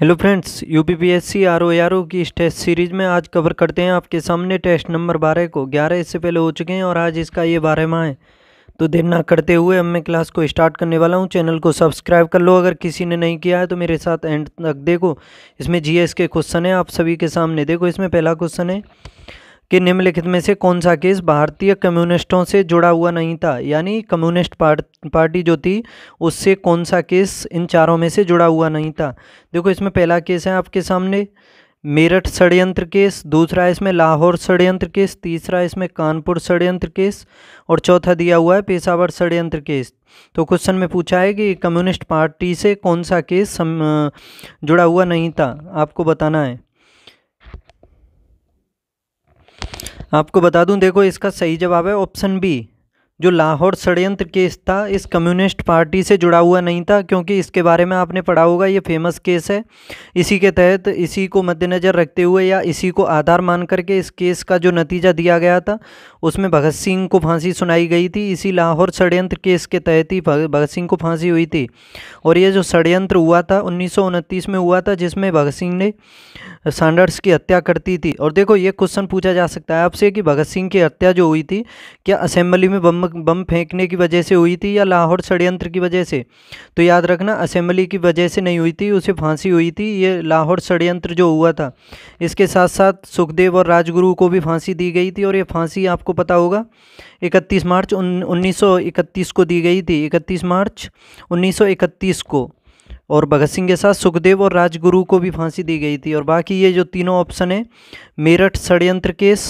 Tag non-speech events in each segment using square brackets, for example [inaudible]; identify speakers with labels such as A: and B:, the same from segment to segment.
A: Hello friends U P P S C R O R O की इस test series में आज cover करते हैं आपके सामने टेस्ट नंबर बारह को ग्यारह इससे पहले हो चुके हैं और आज इसका ये बारह माह है तो देर ना करते हुए अब मैं क्लास को स्टार्ट करने वाला हूँ चैनल को सब्सक्राइब कर लो अगर किसी ने नहीं किया है तो मेरे साथ एंड तक देखो इसमें जी के क्वेश्चन है आप सभी के सामने देखो इसमें पहला क्वेश्चन है कि निम्नलिखित में से कौन सा केस भारतीय कम्युनिस्टों से जुड़ा हुआ नहीं था यानी कम्युनिस्ट पार्टी जो थी उससे कौन सा केस इन चारों में से जुड़ा हुआ नहीं था देखो इसमें पहला केस है आपके सामने मेरठ षडयंत्र केस दूसरा इसमें लाहौर षडयंत्र केस तीसरा इसमें कानपुर षडयंत्र केस और चौथा दिया हुआ है पेशावर षडयंत्र केस तो क्वेश्चन में पूछा है कि कम्युनिस्ट पार्टी से कौन सा केस जुड़ा हुआ नहीं था आपको बताना है आपको बता दूं देखो इसका सही जवाब है ऑप्शन बी जो लाहौर षडयंत्र केस था इस कम्युनिस्ट पार्टी से जुड़ा हुआ नहीं था क्योंकि इसके बारे में आपने पढ़ा होगा ये फेमस केस है इसी के तहत इसी को मद्देनज़र रखते हुए या इसी को आधार मान करके इस केस का जो नतीजा दिया गया था उसमें भगत सिंह को फांसी सुनाई गई थी इसी लाहौर षडयंत्र केस के तहत ही भगत सिंह को फांसी हुई थी और ये जो षडयंत्र हुआ था उन्नीस में हुआ था जिसमें भगत सिंह ने सांडर्स की हत्या करती थी और देखो ये क्वेश्चन पूछा जा सकता है आपसे कि भगत सिंह की हत्या जो हुई थी क्या असेंबली में बम बम फेंकने की वजह से हुई थी या लाहौर षडयंत्र की वजह से तो याद रखना असेंबली की वजह से नहीं हुई थी उसे फांसी हुई थी ये लाहौर षडयंत्र जो हुआ था इसके साथ साथ सुखदेव और राजगुरु को भी फांसी दी गई थी और ये फांसी आपको पता होगा इकतीस मार्च उन्नीस को दी गई थी इकतीस मार्च उन्नीस को और भगत सिंह के साथ सुखदेव और राजगुरु को भी फांसी दी गई थी और बाकी ये जो तीनों ऑप्शन है मेरठ षडयंत्र केस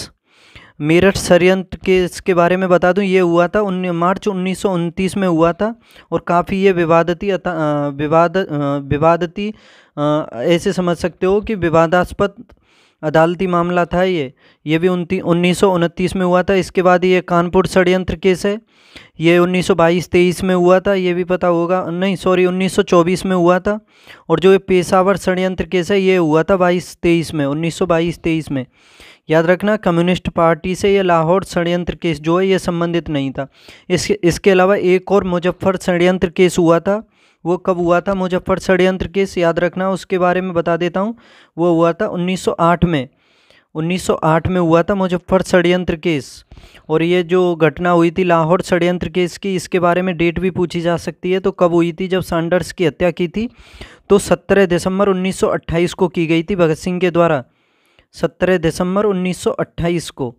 A: मेरठ षडयंत्र केस के बारे में बता दूं ये हुआ था मार्च उन्नीस में हुआ था और काफ़ी ये विवादती विवाद विवादती ऐसे समझ सकते हो कि विवादास्पद अदालती मामला था ये ये भी उनती उन्नीस में हुआ था इसके बाद ये कानपुर षडयंत्र केस है ये 1922-23 में हुआ था ये भी पता होगा नहीं सॉरी 1924 में हुआ था और जो ये पेशावर षडयंत्र केस है ये हुआ था 22-23 में 1922-23 में याद रखना कम्युनिस्ट पार्टी से ये लाहौर षडयंत्र केस जो है ये संबंधित नहीं था इस इसके अलावा एक और मुजफ्फर षडयंत्र केस हुआ था वो कब हुआ था मुजफ्फर षडयंत्र केस याद रखना उसके बारे में बता देता हूँ वो हुआ था 1908 में 1908 में हुआ था मुजफ्फर षडयंत्र केस और ये जो घटना हुई थी लाहौर षडयंत्र केस की इसके बारे में डेट भी पूछी जा सकती है तो कब हुई थी जब सैंडर्स की हत्या की थी तो 17 दिसंबर 1928 को की गई थी भगत सिंह के द्वारा 17 दिसंबर 1928 को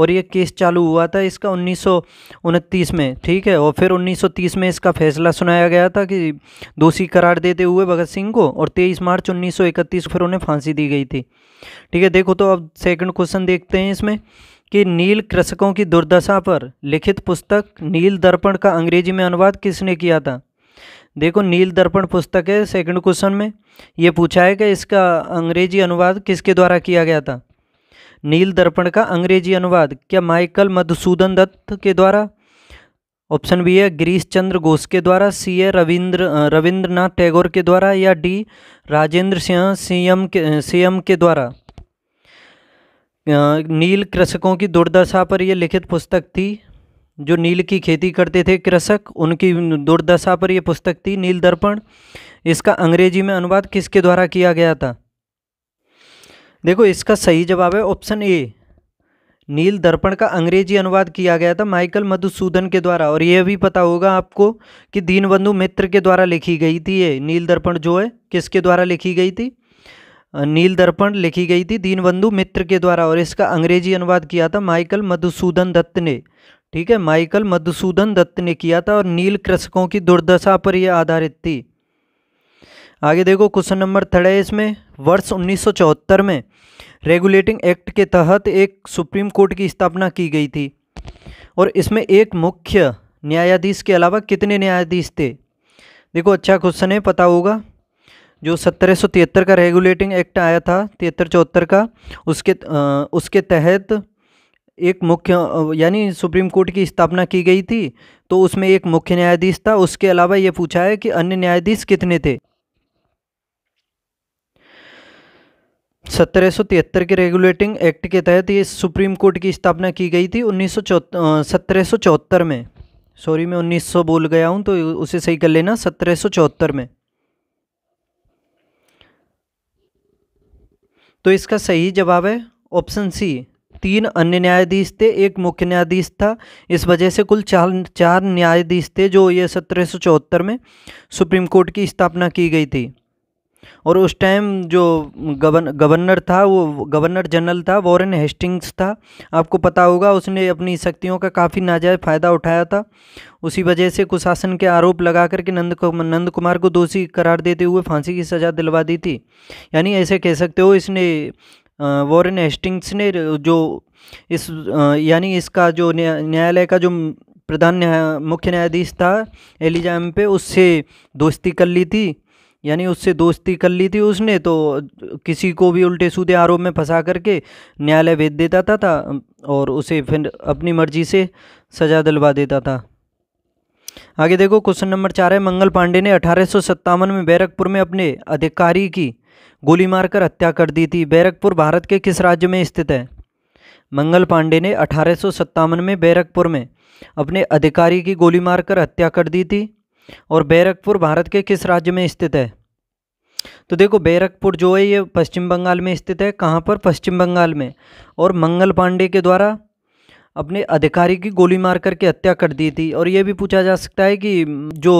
A: और ये केस चालू हुआ था इसका उन्नीस में ठीक है और फिर 1930 में इसका फैसला सुनाया गया था कि दोषी करार देते हुए भगत सिंह को और 23 मार्च 1931 फिर उन्हें फांसी दी गई थी ठीक है देखो तो अब सेकंड क्वेश्चन देखते हैं इसमें कि नील कृषकों की दुर्दशा पर लिखित पुस्तक नील दर्पण का अंग्रेजी में अनुवाद किसने किया था देखो नील दर्पण पुस्तक है सेकंड क्वेश्चन में ये पूछा है कि इसका अंग्रेजी अनुवाद किसके द्वारा किया गया था नील दर्पण का अंग्रेजी अनुवाद क्या माइकल मधुसूदन दत्त के द्वारा ऑप्शन बी है गिरीश चंद्र घोष के द्वारा सी है रविंद्र रविंद्रनाथ टैगोर के द्वारा या डी राजेंद्र सिंह सीएम के सीएम के द्वारा नील कृषकों की दुर्दशा पर यह लिखित पुस्तक थी जो नील की खेती करते थे कृषक उनकी दुर्दशा पर यह पुस्तक थी नील दर्पण इसका अंग्रेजी में अनुवाद किसके द्वारा किया गया था देखो इसका सही जवाब है ऑप्शन ए नील दर्पण का अंग्रेजी अनुवाद किया गया था माइकल मधुसूदन के द्वारा और यह भी पता होगा आपको कि दीनबंधु मित्र के द्वारा लिखी गई थी ये नील दर्पण जो है किसके द्वारा लिखी गई थी नील दर्पण लिखी गई थी दीनबंधु मित्र के द्वारा और इसका अंग्रेजी अनुवाद किया था माइकल मधुसूदन दत्त ने ठीक है माइकल मधुसूदन दत्त ने किया था और नील कृषकों की दुर्दशा पर यह आधारित थी आगे देखो क्वेश्चन नंबर थर्ड है इसमें वर्ष 1974 में रेगुलेटिंग एक्ट के तहत एक सुप्रीम कोर्ट की स्थापना की गई थी और इसमें एक मुख्य न्यायाधीश के अलावा कितने न्यायाधीश थे देखो अच्छा क्वेश्चन है पता होगा जो सत्रह का रेगुलेटिंग एक्ट आया था तिहत्तर चौहत्तर का उसके आ, उसके तहत एक मुख्य यानी सुप्रीम कोर्ट की स्थापना की गई थी तो उसमें एक मुख्य न्यायाधीश था उसके अलावा ये पूछा है कि अन्य न्यायाधीश कितने थे सत्रह के रेगुलेटिंग एक्ट के तहत ये सुप्रीम कोर्ट की स्थापना की गई थी उन्नीस सत्रह में सॉरी मैं 1900 बोल गया हूँ तो उसे सही कर लेना सत्रह में तो इसका सही जवाब है ऑप्शन सी तीन अन्य न्यायाधीश थे एक मुख्य न्यायाधीश था इस वजह से कुल चार चार न्यायाधीश थे जो ये सत्रह में सुप्रीम कोर्ट की स्थापना की गई थी और उस टाइम जो गवर्न गवर्नर था वो गवर्नर जनरल था वॉरेन हेस्टिंग्स था आपको पता होगा उसने अपनी शक्तियों का काफ़ी नाजायज़ फ़ायदा उठाया था उसी वजह से कुशासन के आरोप लगा करके नंद नंद कुमार को दोषी करार देते हुए फांसी की सज़ा दिलवा दी थी यानी ऐसे कह सकते हो इसने वॉरेन हेस्टिंग्स ने जो इस यानी इसका जो न्यायालय का जो प्रधान न्याय मुख्य न्यायाधीश था एलिजाम पे उससे दोस्ती कर ली थी यानी उससे दोस्ती कर ली थी उसने तो किसी को भी उल्टे सूधे आरोप में फंसा करके न्यायालय भेज देता था, था और उसे फिर अपनी मर्जी से सजा दिलवा देता था आगे देखो क्वेश्चन नंबर चार है मंगल पांडे ने अठारह में बैरकपुर में अपने अधिकारी की गोली मारकर हत्या कर दी थी बैरकपुर भारत के किस राज्य में स्थित है मंगल पांडे ने अठारह में बैरकपुर में अपने अधिकारी की गोली मारकर हत्या कर दी थी और बैरकपुर भारत के किस राज्य में स्थित है तो देखो बैरकपुर जो है ये पश्चिम बंगाल में स्थित है कहाँ पर पश्चिम बंगाल में और मंगल पांडे के द्वारा अपने अधिकारी की गोली मार करके हत्या कर दी थी और ये भी पूछा जा सकता है कि जो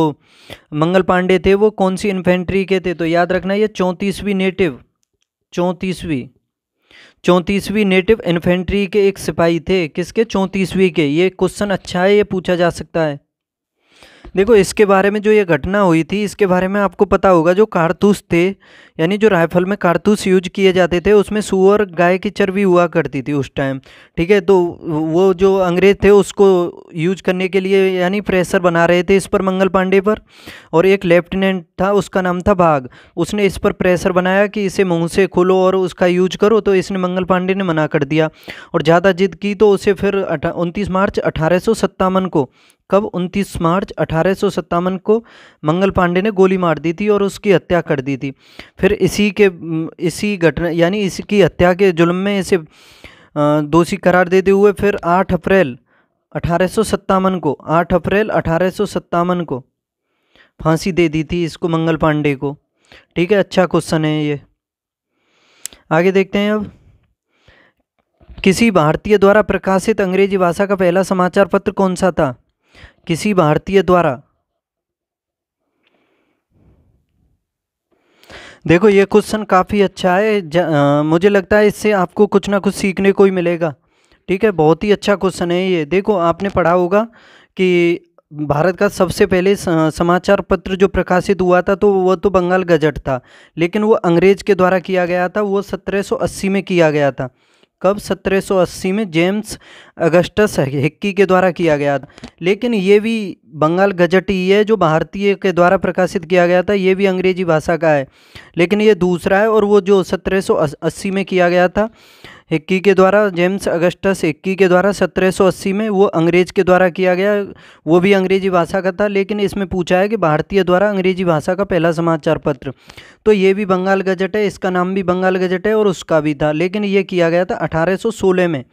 A: मंगल पांडे थे वो कौन सी इन्फेंट्री के थे तो याद रखना ये चौंतीसवीं नेटिव चौंतीसवीं चौंतीसवीं नेटिव इन्फेंट्री के एक सिपाही थे किसके चौंतीसवीं के ये क्वेश्चन अच्छा है ये पूछा जा सकता है देखो इसके बारे में जो ये घटना हुई थी इसके बारे में आपको पता होगा जो कारतूस थे यानी जो राइफल में कारतूस यूज किए जाते थे उसमें सुअर गाय की चर्बी हुआ करती थी उस टाइम ठीक है तो वो जो अंग्रेज थे उसको यूज करने के लिए यानी प्रेशर बना रहे थे इस पर मंगल पांडे पर और एक लेफ्टिनेंट था उसका नाम था भाग उसने इस पर प्रेशर बनाया कि इसे मुँह से खोलो और उसका यूज करो तो इसने मंगल पांडे ने मना कर दिया और ज़्यादा जिद की तो उसे फिर उनतीस मार्च अठारह को कब 29 मार्च अठारह को मंगल पांडे ने गोली मार दी थी और उसकी हत्या कर दी थी फिर इसी के इसी घटना यानी इसकी हत्या के जुल्म में इसे दोषी करार देते हुए फिर 8 अप्रैल अठारह को 8 अप्रैल अठारह को फांसी दे दी थी इसको मंगल पांडे को ठीक है अच्छा क्वेश्चन है ये आगे देखते हैं अब किसी भारतीय द्वारा प्रकाशित अंग्रेजी भाषा का पहला समाचार पत्र कौन सा था किसी भारतीय द्वारा देखो ये क्वेश्चन काफ़ी अच्छा है आ, मुझे लगता है इससे आपको कुछ ना कुछ सीखने को ही मिलेगा ठीक है बहुत ही अच्छा क्वेश्चन है ये देखो आपने पढ़ा होगा कि भारत का सबसे पहले समाचार पत्र जो प्रकाशित हुआ था तो वह तो बंगाल गजट था लेकिन वो अंग्रेज के द्वारा किया गया था वो 1780 में किया गया था कब 1780 में जेम्स अगस्टस हिक्की के द्वारा किया गया था लेकिन ये भी बंगाल गजट ही है जो भारतीय के द्वारा प्रकाशित किया गया था ये भी अंग्रेजी भाषा का है लेकिन ये दूसरा है और वो जो 1780 में किया गया था हिक्की के द्वारा जेम्स अगस्टस हिक्की के द्वारा 1780 में वो अंग्रेज के द्वारा किया गया वो भी अंग्रेजी भाषा का था लेकिन इसमें पूछा है कि भारतीय द्वारा अंग्रेजी भाषा का पहला समाचार पत्र तो ये भी बंगाल गजट है इसका नाम भी बंगाल गजट है और उसका भी था लेकिन ये किया गया था अठारह में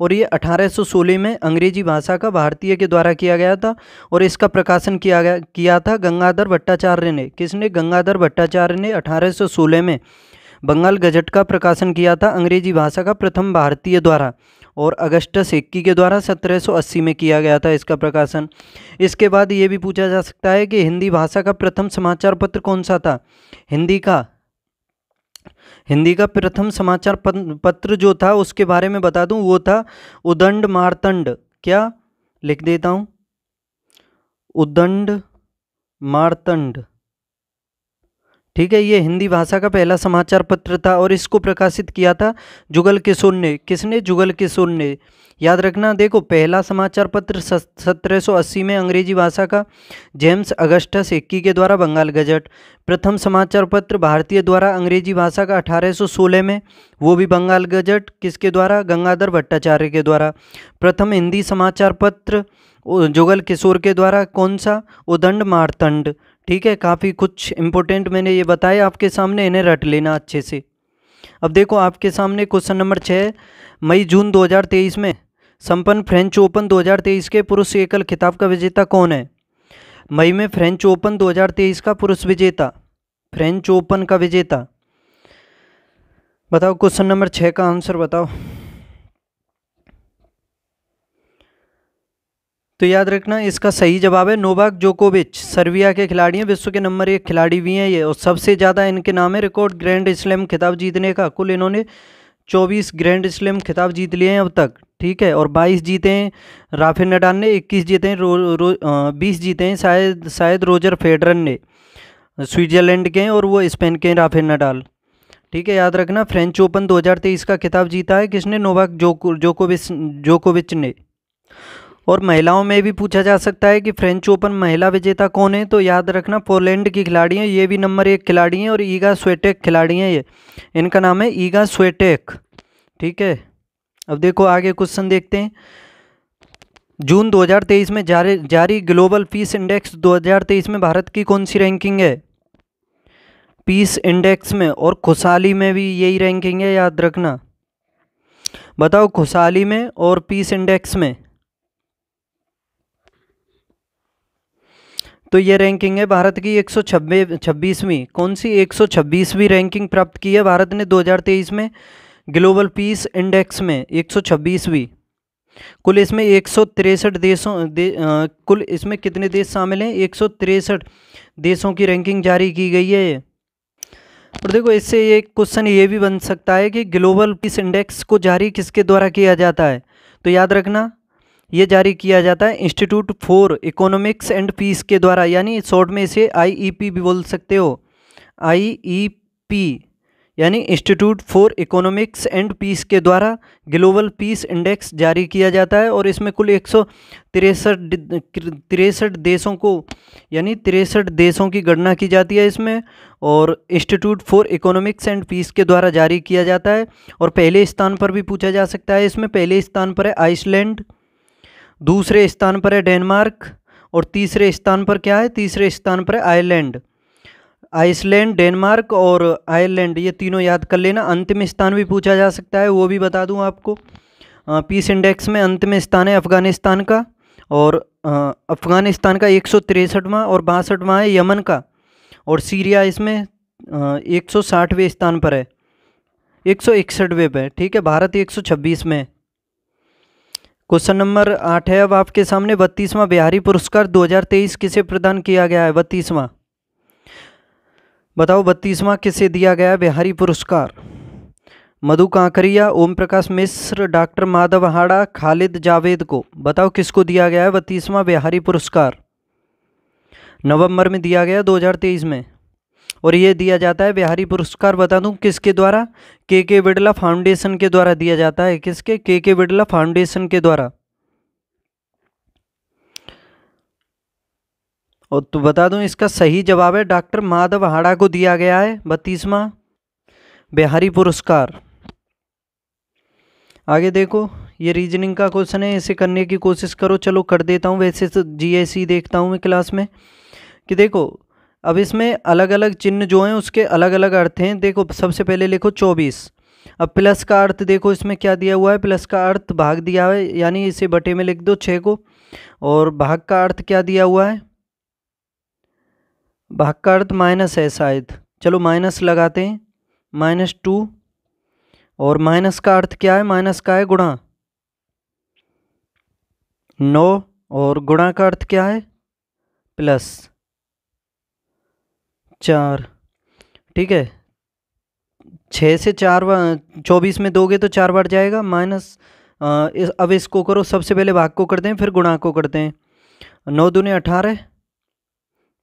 A: और ये 1816 में अंग्रेजी भाषा का भारतीय के द्वारा किया गया था और इसका प्रकाशन किया गया किया था गंगाधर भट्टाचार्य ने किसने गंगाधर भट्टाचार्य ने 1816 में बंगाल गजट का प्रकाशन किया था अंग्रेजी भाषा का प्रथम भारतीय द्वारा और अगस्ट सेक्की के द्वारा 1780 में किया गया था इसका प्रकाशन इसके बाद ये भी पूछा जा सकता है कि हिंदी भाषा का प्रथम समाचार पत्र कौन सा था हिंदी का हिंदी का प्रथम समाचार पत्र जो था उसके बारे में बता दूं वो था उदंड मारतंड क्या लिख देता हूं उदंड मारतंड ठीक है ये हिंदी भाषा का पहला समाचार पत्र था और इसको प्रकाशित किया था जुगल किशोर ने किसने जुगल किशोर ने याद रखना देखो पहला समाचार पत्र सत्रह अस्सी में अंग्रेजी भाषा का जेम्स अगस्टस एक्की के द्वारा बंगाल गजट प्रथम समाचार पत्र भारतीय द्वारा अंग्रेजी भाषा का 1816 में वो भी बंगाल गजट किसके द्वारा गंगाधर भट्टाचार्य के द्वारा प्रथम हिंदी समाचार पत्र जुगल किशोर के द्वारा कौन सा उदंड मारतंड ठीक है काफ़ी कुछ इम्पोर्टेंट मैंने ये बताया आपके सामने इन्हें रट लेना अच्छे से अब देखो आपके सामने क्वेश्चन नंबर छः मई जून 2023 में संपन्न फ्रेंच ओपन 2023 के पुरुष एकल खिताब का विजेता कौन है मई में फ्रेंच ओपन 2023 का पुरुष विजेता फ्रेंच ओपन का विजेता बताओ क्वेश्चन नंबर छः का आंसर बताओ तो याद रखना इसका सही जवाब है नोवाक जोकोविच सर्बिया के खिलाड़ी हैं विश्व के नंबर एक खिलाड़ी भी हैं ये और सबसे ज़्यादा इनके नाम है रिकॉर्ड ग्रैंड स्लैम खिताब जीतने का कुल इन्होंने 24 ग्रैंड स्लैम खिताब जीत लिए हैं अब तक ठीक है और 22 जीते हैं राफेल नडाल ने 21 जीते हैं रो, रो आ, जीते हैं शायद शायद रोजर फेडरन ने स्विट्ज़रलैंड के हैं और वो स्पेन के हैं राफेल नडाल ठीक है याद रखना फ्रेंच ओपन दो का खिताब जीता है किसने नोवाक जोको जोकोविच जोकोविच ने और महिलाओं में भी पूछा जा सकता है कि फ्रेंच ओपन महिला विजेता कौन है तो याद रखना पोलैंड की खिलाड़ी हैं ये भी नंबर एक खिलाड़ी हैं और ईगा स्वेटेक खिलाड़ी हैं ये इनका नाम है ईगा स्वेटेक ठीक है अब देखो आगे क्वेश्चन देखते हैं जून 2023 में जारी जारी ग्लोबल पीस इंडेक्स 2023 में भारत की कौन सी रैंकिंग है पीस इंडेक्स में और खुशहाली में भी यही रैंकिंग है याद रखना बताओ खुशहाली में और पीस इंडेक्स में तो ये रैंकिंग है भारत की एक सौ छब्बीसवीं कौन सी एक सौ छब्बीसवीं रैंकिंग प्राप्त की है भारत ने 2023 में ग्लोबल पीस इंडेक्स में एक सौ छब्बीसवीं कुल इसमें एक सौ तिरसठ देशों दे, आ, कुल इसमें कितने देश शामिल हैं एक सौ तिरसठ देशों की रैंकिंग जारी की गई है ये और देखो इससे एक क्वेश्चन ये भी बन सकता है कि ग्लोबल पीस इंडेक्स को जारी किसके द्वारा किया जाता है तो याद रखना ये जारी किया जाता है institute for economics and peace के द्वारा यानी शॉर्ट में इसे आईईपी e भी बोल सकते हो आईईपी e यानी institute for economics and peace के द्वारा ग्लोबल पीस इंडेक्स जारी किया जाता है और इसमें कुल एक सौ तिरसठ देशों को यानी तिरसठ देशों की गणना की जाती है इसमें और institute for economics and peace के द्वारा जारी किया जाता है और पहले स्थान पर भी पूछा जा सकता है इसमें पहले स्थान पर है आइसलैंड दूसरे स्थान पर है डेनमार्क और तीसरे स्थान पर क्या है तीसरे स्थान पर है आयरलैंड आइसलैंड डेनमार्क और आयरलैंड ये तीनों याद कर लेना अंतिम स्थान भी पूछा जा सकता है वो भी बता दूं आपको पीस इंडेक्स में अंतिम स्थान है अफ़गानिस्तान का और अफ़गानिस्तान का एक सौ और बासठवां है यमन का और सीरिया इसमें एक सौ साठवें स्थान पर है एक सौ इकसठवें पर ठीक है भारत एक सौ छब्बीस में क्वेश्चन नंबर आठ है अब आपके सामने बत्तीसवां बिहारी पुरस्कार 2023 किसे प्रदान किया गया है बत्तीसवां बताओ बत्तीसवां किसे दिया गया है बिहारी पुरस्कार मधु कांकरिया ओम प्रकाश मिश्र डॉक्टर माधव हाड़ा खालिद जावेद को बताओ किसको दिया गया है बत्तीसवां बिहारी पुरस्कार नवंबर में दिया गया 2023 में और ये दिया जाता है बिहारी पुरस्कार बता दूँ किसके द्वारा के के बिड़ला फाउंडेशन के द्वारा दिया जाता है किसके के के बिड़ला फाउंडेशन के द्वारा और तो बता दूं इसका सही जवाब है डॉक्टर माधव हाड़ा को दिया गया है बत्तीसवा बिहारी पुरस्कार आगे देखो ये रीजनिंग का क्वेश्चन है इसे करने की कोशिश करो चलो कर देता हूँ वैसे तो जीएससी e देखता हूँ मैं क्लास में कि देखो अब इसमें अलग अलग चिन्ह जो हैं उसके अलग अलग अर्थ हैं देखो सबसे पहले लिखो चौबीस अब प्लस का अर्थ देखो इसमें क्या दिया हुआ है प्लस का अर्थ भाग दिया है यानी इसे बटे में लिख दो छः को और भाग का अर्थ क्या दिया हुआ है भाग का अर्थ माइनस है शायद चलो माइनस लगाते हैं माइनस टू और माइनस का अर्थ क्या है माइनस का है गुणा नौ और गुणा का अर्थ क्या है प्लस चार ठीक है छः से चार बार चौबीस में दोगे तो चार बार जाएगा माइनस इस, अब इसको करो सबसे पहले भाग को करते हैं फिर गुणा को करते हैं नौ दूने अठारह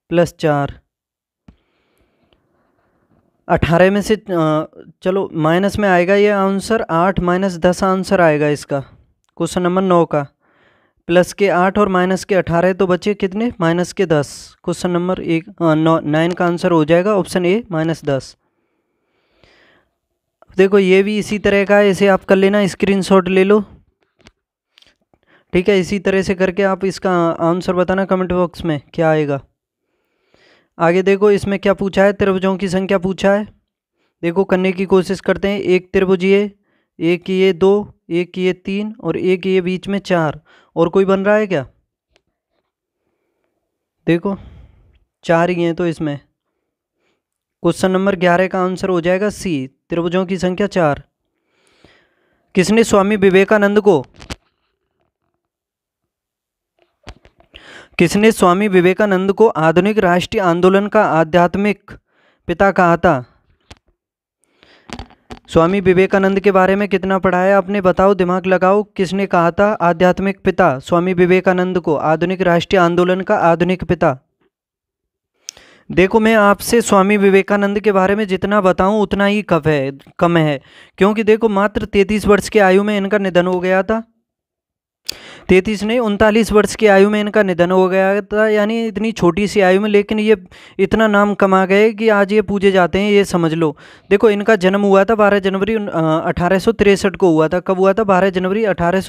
A: प्लस चार अठारह में से चलो माइनस में आएगा ये आंसर आठ माइनस दस आंसर आएगा इसका क्वेश्चन नंबर नौ का प्लस के आठ और माइनस के अठारह तो बचे कितने माइनस के दस क्वेश्चन नंबर एक नौ नाइन का आंसर हो जाएगा ऑप्शन ए माइनस दस देखो ये भी इसी तरह का है इसे आप कर लेना स्क्रीनशॉट ले लो ठीक है इसी तरह से करके आप इसका आंसर बताना कमेंट बॉक्स में क्या आएगा आगे देखो इसमें क्या पूछा है त्रिभुजों की संख्या पूछा है देखो करने की कोशिश करते हैं एक त्रिभुज ये एक ये दो एक ये तीन और एक ये बीच में चार और कोई बन रहा है क्या देखो चार ही हैं तो इसमें क्वेश्चन नंबर ग्यारह का आंसर हो जाएगा सी त्रिभुजों की संख्या चार किसने स्वामी विवेकानंद को किसने स्वामी विवेकानंद को आधुनिक राष्ट्रीय आंदोलन का आध्यात्मिक पिता कहा था स्वामी विवेकानंद के बारे में कितना पढ़ा है आपने बताओ दिमाग लगाओ किसने कहा था आध्यात्मिक पिता स्वामी विवेकानंद को आधुनिक राष्ट्रीय आंदोलन का आधुनिक पिता देखो मैं आपसे स्वामी विवेकानंद के बारे में जितना बताऊं उतना ही कम है कम है क्योंकि देखो मात्र तैतीस वर्ष की आयु में इनका निधन हो गया था तैतीस नहीं उनतालीस वर्ष की आयु में इनका निधन हो गया था यानी इतनी छोटी सी आयु में लेकिन ये इतना नाम कमा गए कि आज ये पूजे जाते हैं ये समझ लो देखो इनका जन्म हुआ था बारह जनवरी अठारह को हुआ था कब हुआ था बारह जनवरी अठारह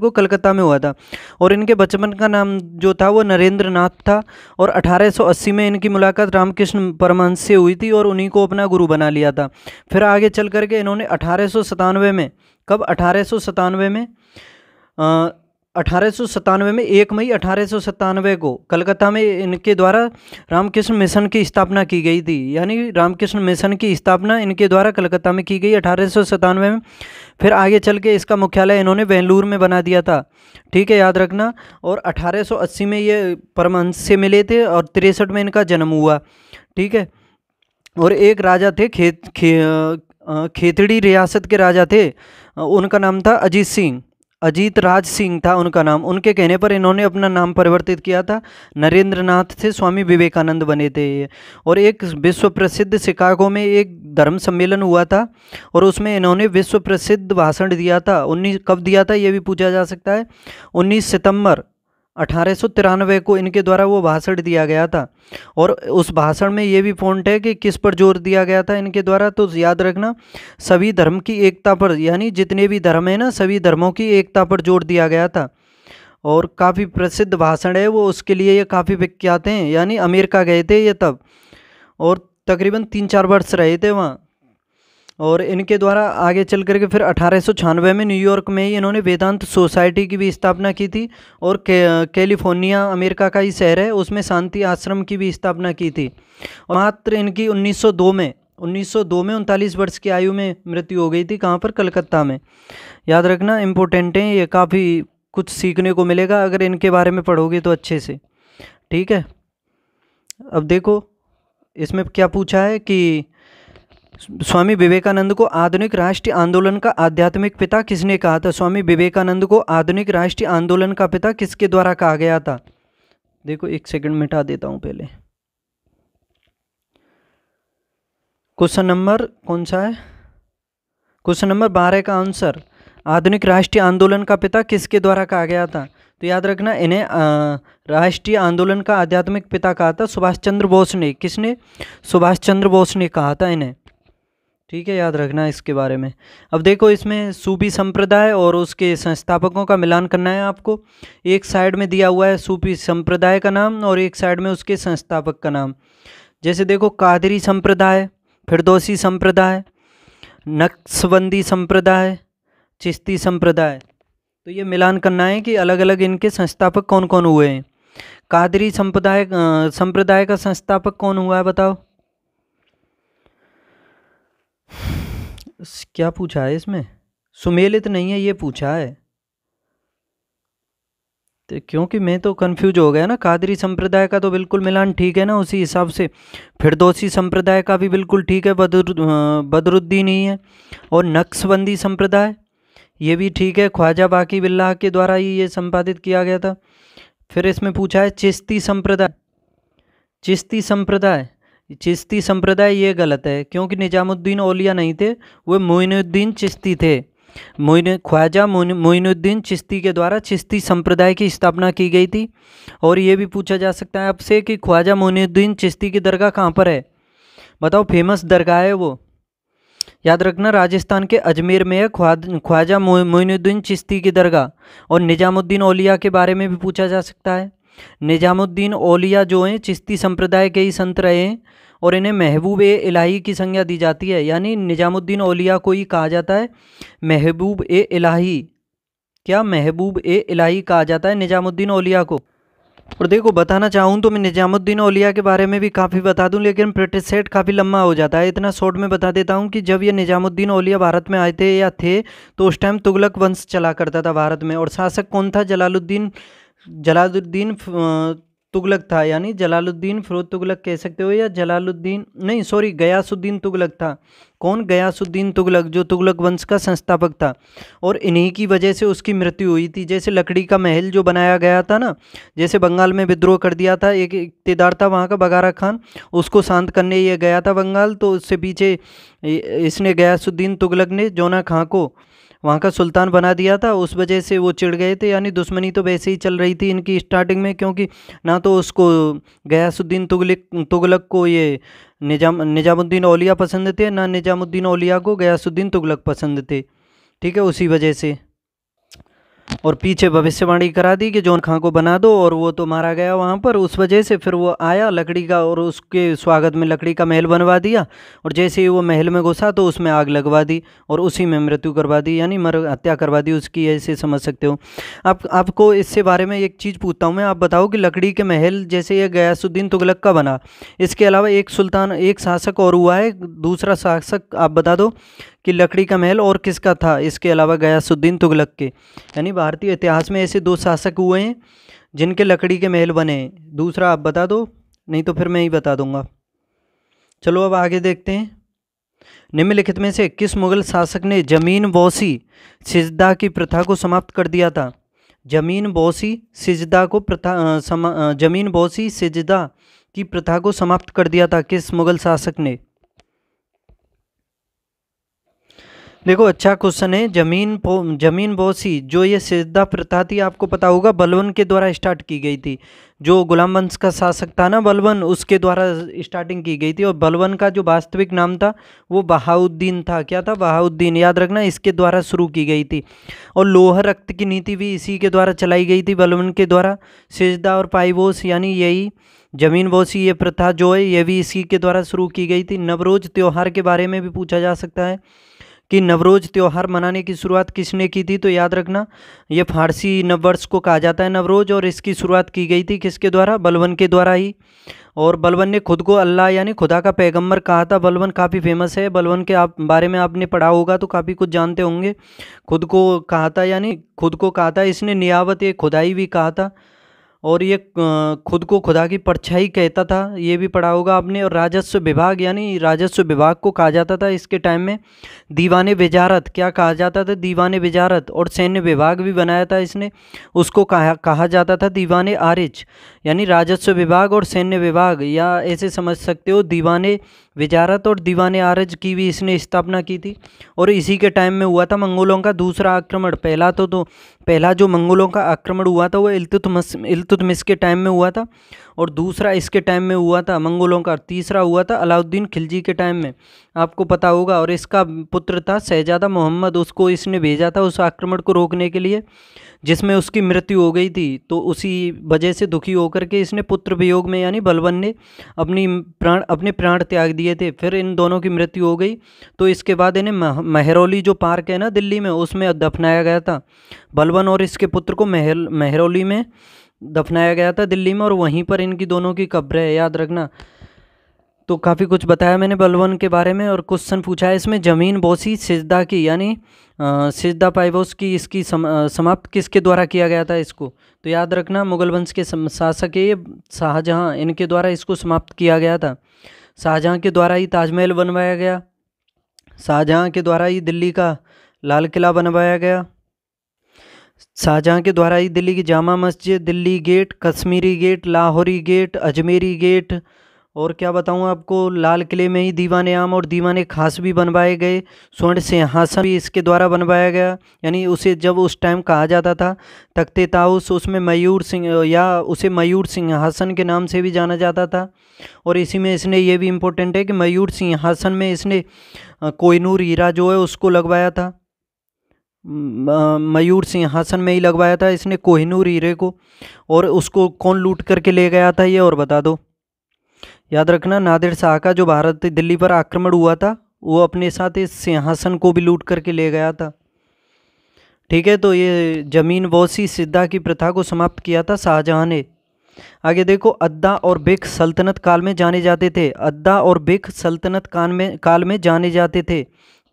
A: को कलकत्ता में हुआ था और इनके बचपन का नाम जो था वो नरेंद्र नाथ था और अठारह में इनकी मुलाकात रामकृष्ण परमहंस से हुई थी और उन्हीं को अपना गुरु बना लिया था फिर आगे चल करके इन्होंने अठारह में कब अठारह में आ, अठारह में एक मई अठारह को कलकत्ता में इनके द्वारा रामकृष्ण मिशन की स्थापना की गई थी यानी रामकृष्ण मिशन की स्थापना इनके द्वारा कलकत्ता में की गई अठारह में फिर आगे चल के इसका मुख्यालय इन्होंने बेंगलुरु में बना दिया था ठीक है याद रखना और 1880 में ये परमहंस से मिले थे और तिरसठ में इनका जन्म हुआ ठीक है और एक राजा थे खेत खे, खेतड़ी रियासत के राजा थे उनका नाम था अजीत सिंह अजीत राज सिंह था उनका नाम उनके कहने पर इन्होंने अपना नाम परिवर्तित किया था नरेंद्र नाथ से स्वामी विवेकानंद बने थे और एक विश्व प्रसिद्ध शिकागो में एक धर्म सम्मेलन हुआ था और उसमें इन्होंने विश्व प्रसिद्ध भाषण दिया था उन्नीस कब दिया था ये भी पूछा जा सकता है उन्नीस सितंबर अठारह को इनके द्वारा वो भाषण दिया गया था और उस भाषण में ये भी पॉइंट है कि किस पर जोर दिया गया था इनके द्वारा तो याद रखना सभी धर्म की एकता पर यानी जितने भी धर्म हैं ना सभी धर्मों की एकता पर जोर दिया गया था और काफ़ी प्रसिद्ध भाषण है वो उसके लिए ये काफ़ी विख्यात हैं यानी अमेरिका गए थे ये तब और तकरीबन तीन चार वर्ष रहे थे वहाँ और इनके द्वारा आगे चल करके फिर अठारह में न्यूयॉर्क में ही इन्होंने वेदांत सोसाइटी की भी स्थापना की थी और के, अमेरिका का ही शहर है उसमें शांति आश्रम की भी स्थापना की थी और मात्र इनकी 1902 में 1902 में उनतालीस वर्ष की आयु में मृत्यु हो गई थी कहाँ पर कलकत्ता में याद रखना इम्पोर्टेंट है ये काफ़ी कुछ सीखने को मिलेगा अगर इनके बारे में पढ़ोगे तो अच्छे से ठीक है अब देखो इसमें क्या पूछा है कि स्वामी विवेकानंद को आधुनिक राष्ट्रीय आंदोलन का आध्यात्मिक पिता किसने कहा था स्वामी विवेकानंद को आधुनिक राष्ट्रीय आंदोलन का पिता किसके द्वारा कहा गया था देखो एक सेकंड मिटा देता हूँ पहले क्वेश्चन नंबर कौन सा है क्वेश्चन नंबर बारह का आंसर आधुनिक राष्ट्रीय आंदोलन का पिता किसके द्वारा कहा गया था तो याद रखना इन्हें राष्ट्रीय आंदोलन का आध्यात्मिक पिता कहा था सुभाष चंद्र बोस ने किसने सुभाष चंद्र बोस ने कहा था इन्हें ठीक है याद रखना इसके बारे में अब देखो इसमें सूफी संप्रदाय और उसके संस्थापकों का मिलान करना है आपको एक साइड में दिया हुआ है सूफी संप्रदाय का नाम और एक साइड में उसके संस्थापक का नाम जैसे देखो कादरी संप्रदाय फिरदौसी संप्रदाय नक्सबंदी संप्रदाय चिश्ती संप्रदाय तो ये मिलान करना है कि अलग अलग इनके संस्थापक कौन कौन हुए हैं कादरी संप्रदाय संप्रदाय का संस्थापक कौन हुआ है बताओ क्या पूछा है इसमें सुमेलित नहीं है ये पूछा है तो क्योंकि मैं तो कन्फ्यूज हो गया ना कादरी संप्रदाय का तो बिल्कुल मिलान ठीक है ना उसी हिसाब से फिर दोषी संप्रदाय का भी बिल्कुल ठीक है बदर बदरुद्दीन ही है और नक्शबंदी संप्रदाय ये भी ठीक है ख्वाजा बाकी बिल्ला के द्वारा ही ये संपादित किया गया था फिर इसमें पूछा है चिश्ती संप्रदाय चिश्ती संप्रदाय चिश्ती संप्रदाय ये गलत है क्योंकि निजामुद्दीन ओलिया नहीं थे वे मोइनुद्दीन चिश्ती थे मोइन ख्वाजा मोइनुद्दीन चिश्ती के द्वारा चिश्ती संप्रदाय की स्थापना की गई थी और ये भी पूछा जा सकता है आपसे कि ख्वाजा मोइनुद्दीन चिश्ती की दरगाह कहाँ पर है बताओ फेमस दरगाह है वो याद रखना राजस्थान के अजमेर में है ख्वाजा मोइनुद्दीन चिश्ती की दरगाह और निजामुद्दीन ओलिया के बारे में भी पूछा जा सकता है निज़ामुद्दीन ओलिया जो हैं चिश्ती संप्रदाय के ही संत रहे हैं और इन्हें महबूब ए इलाही की संज्ञा दी जाती है यानी निज़ामुद्दीन ओलिया को ही कहा जाता है महबूब ए इलाही क्या महबूब ए इलाही कहा जाता है निज़ामुद्दीन ओलिया को और देखो बताना चाहूँ तो मैं निज़ामुद्दीन ओलिया के बारे में भी काफ़ी बता दूँ लेकिन प्रेटिस सेट काफ़ी लंबा हो जाता है इतना शॉर्ट में बता देता हूँ कि जब ये निज़ामुद्दीन ओलिया भारत में आए थे या थे तो उस टाइम तुगलक वंश चला करता था भारत में और शासक कौन था जलालुद्दीन जलालुद्दीन तुगलक था यानी जलालुद्दीन फिरोज तुगलक कह सकते हो या जलालुद्दीन नहीं सॉरी गयासुद्दीन तुगलक था कौन गयासुद्दीन तुगलक जो तुगलक वंश का संस्थापक था और इन्हीं की वजह से उसकी मृत्यु हुई थी जैसे लकड़ी का महल जो बनाया गया था ना जैसे बंगाल में विद्रोह कर दिया था एक इकतेदार था वहाँ का बगारा खान उसको शांत करने ये गया था बंगाल तो उससे पीछे इसने गयासुद्दीन तुगलक ने जोना खां को वहाँ का सुल्तान बना दिया था उस वजह से वो चिढ़ गए थे यानी दुश्मनी तो वैसे ही चल रही थी इनकी स्टार्टिंग में क्योंकि ना तो उसको गयासुद्दीन तुगलक तुगलक को ये निजाम निजामुद्दीन ओलिया पसंद थे ना निजामुद्दीन ओलिया को गयासुद्दीन तुगलक पसंद थे ठीक है उसी वजह से और पीछे भविष्यवाणी करा दी कि जोन खां को बना दो और वो तो मारा गया वहाँ पर उस वजह से फिर वो आया लकड़ी का और उसके स्वागत में लकड़ी का महल बनवा दिया और जैसे ही वो महल में घुसा तो उसमें आग लगवा दी और उसी में मृत्यु करवा दी यानी मर हत्या करवा दी उसकी ऐसे समझ सकते हो आप आपको इससे बारे में एक चीज़ पूछता हूँ मैं आप बताओ कि लकड़ी के महल जैसे यह गयासुद्दीन तुगलक का बना इसके अलावा एक सुल्तान एक शासक और हुआ है दूसरा शासक आप बता दो कि लकड़ी का महल और किसका था इसके अलावा गयासुद्दीन तुगलक के यानी भारतीय इतिहास में ऐसे दो शासक हुए हैं जिनके लकड़ी के महल बने दूसरा आप बता दो नहीं तो फिर मैं ही बता दूंगा चलो अब आगे देखते हैं निम्नलिखित में से किस मुगल शासक ने जमीन बौसी सिजदा की प्रथा को समाप्त कर दिया था जमीन बौसी सिजदा को प्रथा समा जमीन बौसी सिजदा की प्रथा को समाप्त कर दिया था किस मुगल शासक ने देखो अच्छा क्वेश्चन है जमीन जमीन बोसी जो ये सिद्धा प्रथा थी आपको पता होगा बलवन के द्वारा स्टार्ट की गई थी जो गुलाम वंश का शासक था ना बलवन उसके द्वारा स्टार्टिंग की गई थी और बलवन का जो वास्तविक नाम था वो बहाउद्दीन था क्या था बहाउद्दीन याद रखना इसके द्वारा शुरू की गई थी और लोह रक्त की नीति भी इसी के द्वारा चलाई गई थी बलवन के द्वारा सिजदा और पाईवोस यानी यही जमीन बोसी ये प्रथा जो है ये भी इसी के द्वारा शुरू की गई थी नवरोज त्यौहार के बारे में भी पूछा जा सकता है कि नवरोज़ त्यौहार मनाने की शुरुआत किसने की थी तो याद रखना ये फारसी नववर्ष को कहा जाता है नवरोज़ और इसकी शुरुआत की गई थी किसके द्वारा बलवन के द्वारा ही और बलवन ने खुद को अल्लाह यानी खुदा का पैगंबर कहा था बलवन काफ़ी फेमस है बलवन के आप बारे में आपने पढ़ा होगा तो काफ़ी कुछ जानते होंगे खुद को कहा था यानी खुद को कहा था इसने नियावत खुदाई भी कहा था और ये खुद को खुदा की परछाई कहता था ये भी पढ़ा होगा आपने और राजस्व विभाग यानी राजस्व विभाग को कहा जाता था इसके टाइम में दीवान वजारत क्या कहा जाता था दीवान वजारत और सैन्य विभाग भी बनाया था इसने उसको कहा कहा जाता था दीवान आरिज यानी राजस्व विभाग और सैन्य विभाग या ऐसे समझ सकते हो दीवान वजारत और दीवान आरज की भी इसने स्थापना की थी और इसी के टाइम में हुआ था मंगोलों का दूसरा आक्रमण पहला तो, तो पहला जो मंगोलों का आक्रमण हुआ था वो इल्तुतमस इल्तुतमिस के टाइम में हुआ था और दूसरा इसके टाइम में हुआ था मंगोलों का तीसरा हुआ था अलाउद्दीन खिलजी के टाइम में आपको पता होगा और इसका पुत्र था शहजादा मोहम्मद उसको इसने भेजा था उस आक्रमण को रोकने के लिए जिसमें उसकी मृत्यु हो गई थी तो उसी वजह से दुखी होकर के इसने पुत्र वियोग में यानी बलवन ने अपनी प्राण अपने प्राण त्याग दिए थे फिर इन दोनों की मृत्यु हो गई तो इसके बाद इन्हें महरौली जो पार्क है ना दिल्ली में उसमें दफनाया गया था बलवन और इसके पुत्र को महल महरौली में दफनाया गया था दिल्ली में और वहीं पर इनकी दोनों की कब्रें है याद रखना तो काफ़ी कुछ बताया मैंने बलवन के बारे में और क्वेश्चन पूछा है इसमें ज़मीन बोसी सिजदा की यानी सिजदा पाइबोस की इसकी सम, आ, समाप्त किसके द्वारा किया गया था इसको तो याद रखना मुगल वंश के शासक ये शाहजहाँ इनके द्वारा इसको समाप्त किया गया था शाहजहाँ के द्वारा ही ताजमहल बनवाया गया शाहजहाँ के द्वारा ही दिल्ली का लाल किला बनवाया गया शाहजहाँ के द्वारा ही दिल्ली की Jama Masjid Delhi gate Kashmiri gate Lahori gate Ajmeri gate और क्या बताऊँ आपको लाल किले में ही दीवान आम और दीवान खास भी बनवाए गए स्वर्ण सिंहासन भी इसके द्वारा बनवाया गया यानी उसे जब उस टाइम कहा जाता था तख्ते ताउस उसमें मयूर सिंह या उसे मयूर सिंहासन के नाम से भी जाना जाता था और इसी में इसने ये भी इम्पोर्टेंट है कि मयूर सिंहासन में इसने कोयनूर हीरा जो है उसको लगवाया था मयूर सिंह हासन में ही लगवाया था इसने कोहिनूर हीरे को और उसको कौन लूट करके ले गया था ये और बता दो याद रखना नादिर शाह का जो भारत दिल्ली पर आक्रमण हुआ था वो अपने साथ इस सिंहासन को भी लूट करके ले गया था ठीक है तो ये जमीन बौसी सिद्धा की प्रथा को समाप्त किया था शाहजहाँ ने आगे देखो अद्दा और बिख सल्तनत काल में जाने जाते थे अद्दा और बिख सल्तनत काल में काल में जाने जाते थे